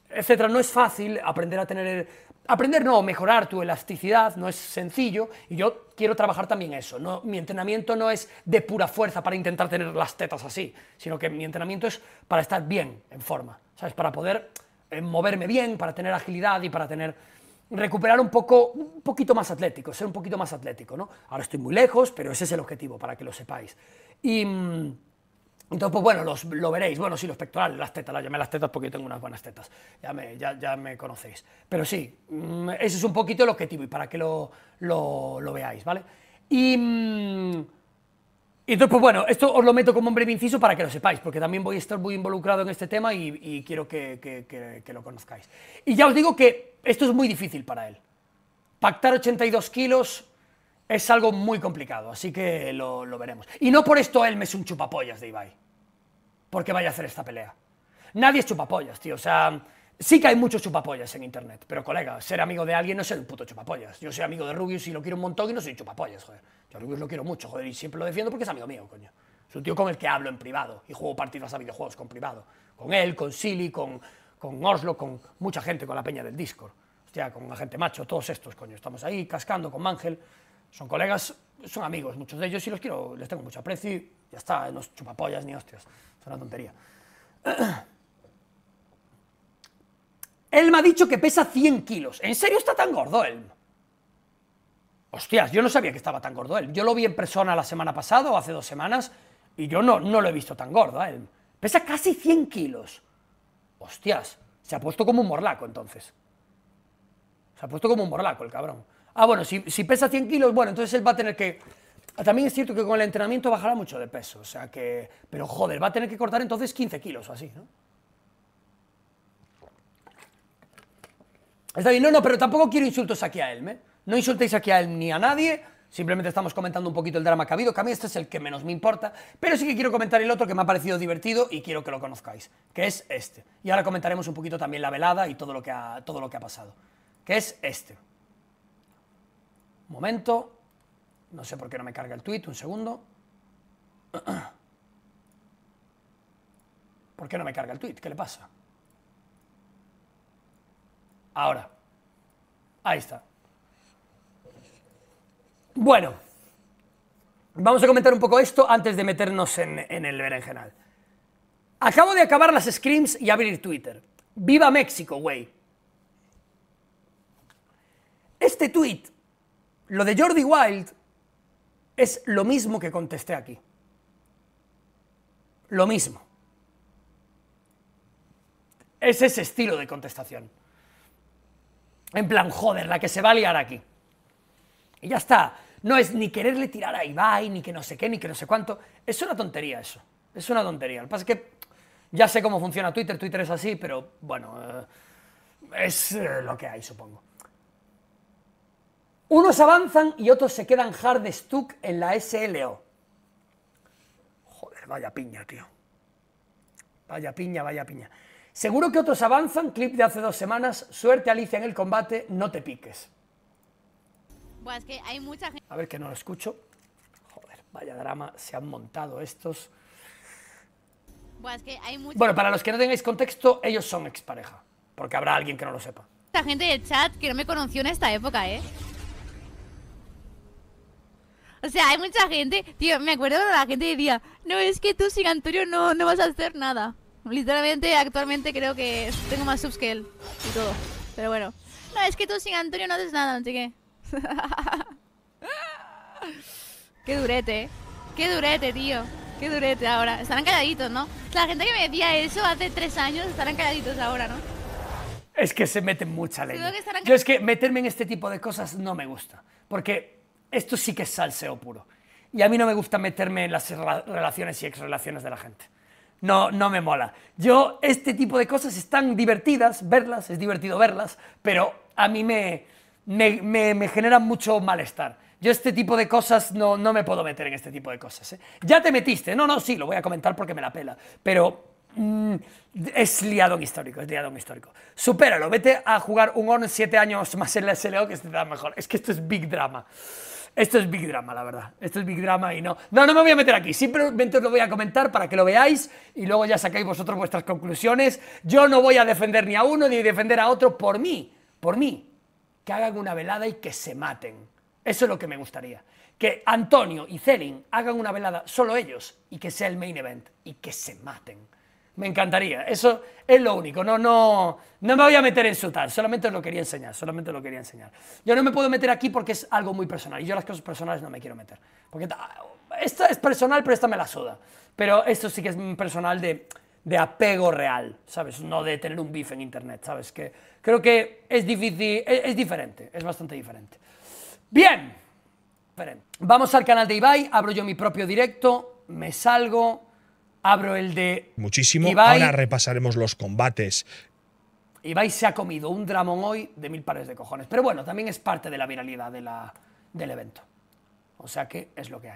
Speaker 1: etcétera. No es fácil aprender a tener, aprender no, mejorar tu elasticidad, no es sencillo, y yo quiero trabajar también eso. No, mi entrenamiento no es de pura fuerza para intentar tener las tetas así, sino que mi entrenamiento es para estar bien, en forma, ¿sabes? Para poder eh, moverme bien, para tener agilidad y para tener recuperar un poco, un poquito más atlético, ser un poquito más atlético, ¿no? Ahora estoy muy lejos, pero ese es el objetivo, para que lo sepáis. Y... Mm, entonces, pues bueno, lo veréis. Bueno, sí, los pectorales, las tetas, las llamé las tetas porque yo tengo unas buenas tetas. Ya me, ya, me conocéis. Pero sí, mm, ese es un poquito el objetivo y para que lo, veáis, ¿vale? Y, mm, y, entonces, pues bueno, esto os lo meto como un breve inciso para que lo sepáis, porque también voy a estar muy involucrado en este tema y, quiero que, que lo conozcáis. Y ya os digo que esto es muy difícil para él. Pactar 82 kilos es algo muy complicado, así que lo, veremos. Y no por esto él me es un chupapollas de Ibai, ¿Por qué vaya a hacer esta pelea. Nadie es chupapollas, tío, o sea, sí que hay muchos chupapollas en internet, pero colega, ser amigo de alguien no es ser un puto chupapollas. Yo soy amigo de Rubius y lo quiero un montón y no soy chupapollas, joder. Yo a Rubius lo quiero mucho, joder, y siempre lo defiendo porque es amigo mío, coño. Es un tío con el que hablo en privado y juego partidas a videojuegos con privado. Con él, con Silly, con, con Oslo, con mucha gente, con la peña del Discord. Hostia, con Agente Macho, todos estos, coño. Estamos ahí cascando con Mangel son colegas, son amigos, muchos de ellos, y los quiero, les tengo mucho aprecio y ya está, no es chupapollas ni hostias, es una tontería. Él me ha dicho que pesa 100 kilos. ¿En serio está tan gordo él? Hostias, yo no sabía que estaba tan gordo él, Yo lo vi en persona la semana pasada o hace dos semanas y yo no, no lo he visto tan gordo a Pesa casi 100 kilos. Hostias, se ha puesto como un morlaco entonces. Se ha puesto como un morlaco el cabrón ah, bueno, si, pesa 100 kilos, bueno, entonces él va a tener que... Ah, también es cierto que con el entrenamiento bajará mucho de peso, o sea que... Pero joder, va a tener que cortar entonces 15 kilos o así, ¿no? Está bien, no, no, pero tampoco quiero insultos aquí a él, ¿eh? No insultéis aquí a él ni a nadie, simplemente estamos comentando un poquito el drama que ha habido, que a mí este es el que menos me importa, pero sí que quiero comentar el otro que me ha parecido divertido y quiero que lo conozcáis, que es este. Y ahora comentaremos un poquito también la velada y todo lo que ha, todo lo que ha pasado, que es este. Momento. No sé por qué no me carga el tweet, un segundo. ¿Por qué no me carga el tweet? ¿Qué le pasa? Ahora. Ahí está. Bueno, vamos a comentar un poco esto antes de meternos en, en el berenjenal. Acabo de acabar las screams y abrir Twitter. ¡Viva México, güey! Este tweet lo de Jordi Wild es lo mismo que contesté aquí. Lo mismo. Es ese estilo de contestación. En plan, joder, la que se va a liar aquí. Y ya está. No es ni quererle tirar a Ibai, ni que no sé qué, ni que no sé cuánto. Es una tontería eso. Es una tontería. Lo que pasa es que ya sé cómo funciona Twitter. Twitter es así, pero bueno, eh, es eh, lo que hay, supongo. Unos avanzan y otros se quedan hard stuck en la SLO. Joder, vaya piña, tío. Vaya piña, vaya piña. Seguro que otros avanzan, clip de hace dos semanas, suerte Alicia en el combate, no te piques. A ver que no lo escucho. Joder, vaya drama, se han montado estos. Bueno, para los que no tengáis contexto, ellos son expareja, porque habrá alguien que no lo sepa. Esta gente del chat que no me conoció en esta época, ¿eh? O sea, hay mucha gente, tío, me acuerdo cuando la gente decía no, es que tú sin Antonio no, no vas a hacer nada. Literalmente, actualmente creo que tengo más subs que él y todo. Pero bueno. No, es que tú sin Antonio no haces nada, no sé qué. durete, ¿eh? Qué durete, tío. Qué durete ahora. Estarán calladitos, ¿no? La gente que me decía eso hace tres años estarán calladitos ahora, ¿no? Es que se meten mucha ley. Yo es que meterme en este tipo de cosas no me gusta. Porque esto sí que es salseo puro. Y a mí no me gusta meterme en las relaciones y exrelaciones de la gente. No, no me mola. Yo, este tipo de cosas están divertidas, verlas, es divertido verlas, pero a mí me, me, me, mucho malestar. Yo este tipo de cosas no, me puedo meter en este tipo de cosas. ¿eh? Ya te metiste, no, no, sí, lo voy a comentar porque me la pela, pero mm, es liadón histórico, es liado histórico. Supéralo, vete a jugar un on 7 años más en la SLO que se te da mejor. Es que esto es big drama. Esto es Big Drama, la verdad. Esto es Big Drama y no. No, no me voy a meter aquí. Simplemente os lo voy a comentar para que lo veáis y luego ya sacáis vosotros vuestras conclusiones. Yo no voy a defender ni a uno ni defender a otro por mí. Por mí. Que hagan una velada y que se maten. Eso es lo que me gustaría. Que Antonio y Celin hagan una velada solo ellos y que sea el main event y que se maten. Me encantaría. Eso es lo único. No, no, no me voy a meter en su tal. Solamente lo quería enseñar. Solamente lo quería enseñar. Yo no me puedo meter aquí porque es algo muy personal. Y yo las cosas personales no me quiero meter. Porque esta es personal, pero esta me la soda. Pero esto sí que es personal de, apego real, ¿sabes? No de tener un bife en internet, ¿sabes? Que creo que es difícil, es, diferente, es bastante diferente. Bien, vamos al canal de Ibai, abro yo mi propio directo, me salgo, Abro el de. Muchísimo. Ahora repasaremos los combates. Ibai se ha comido un dramón hoy de mil pares de cojones. Pero bueno, también es parte de la viralidad del evento. O sea que es lo que hay.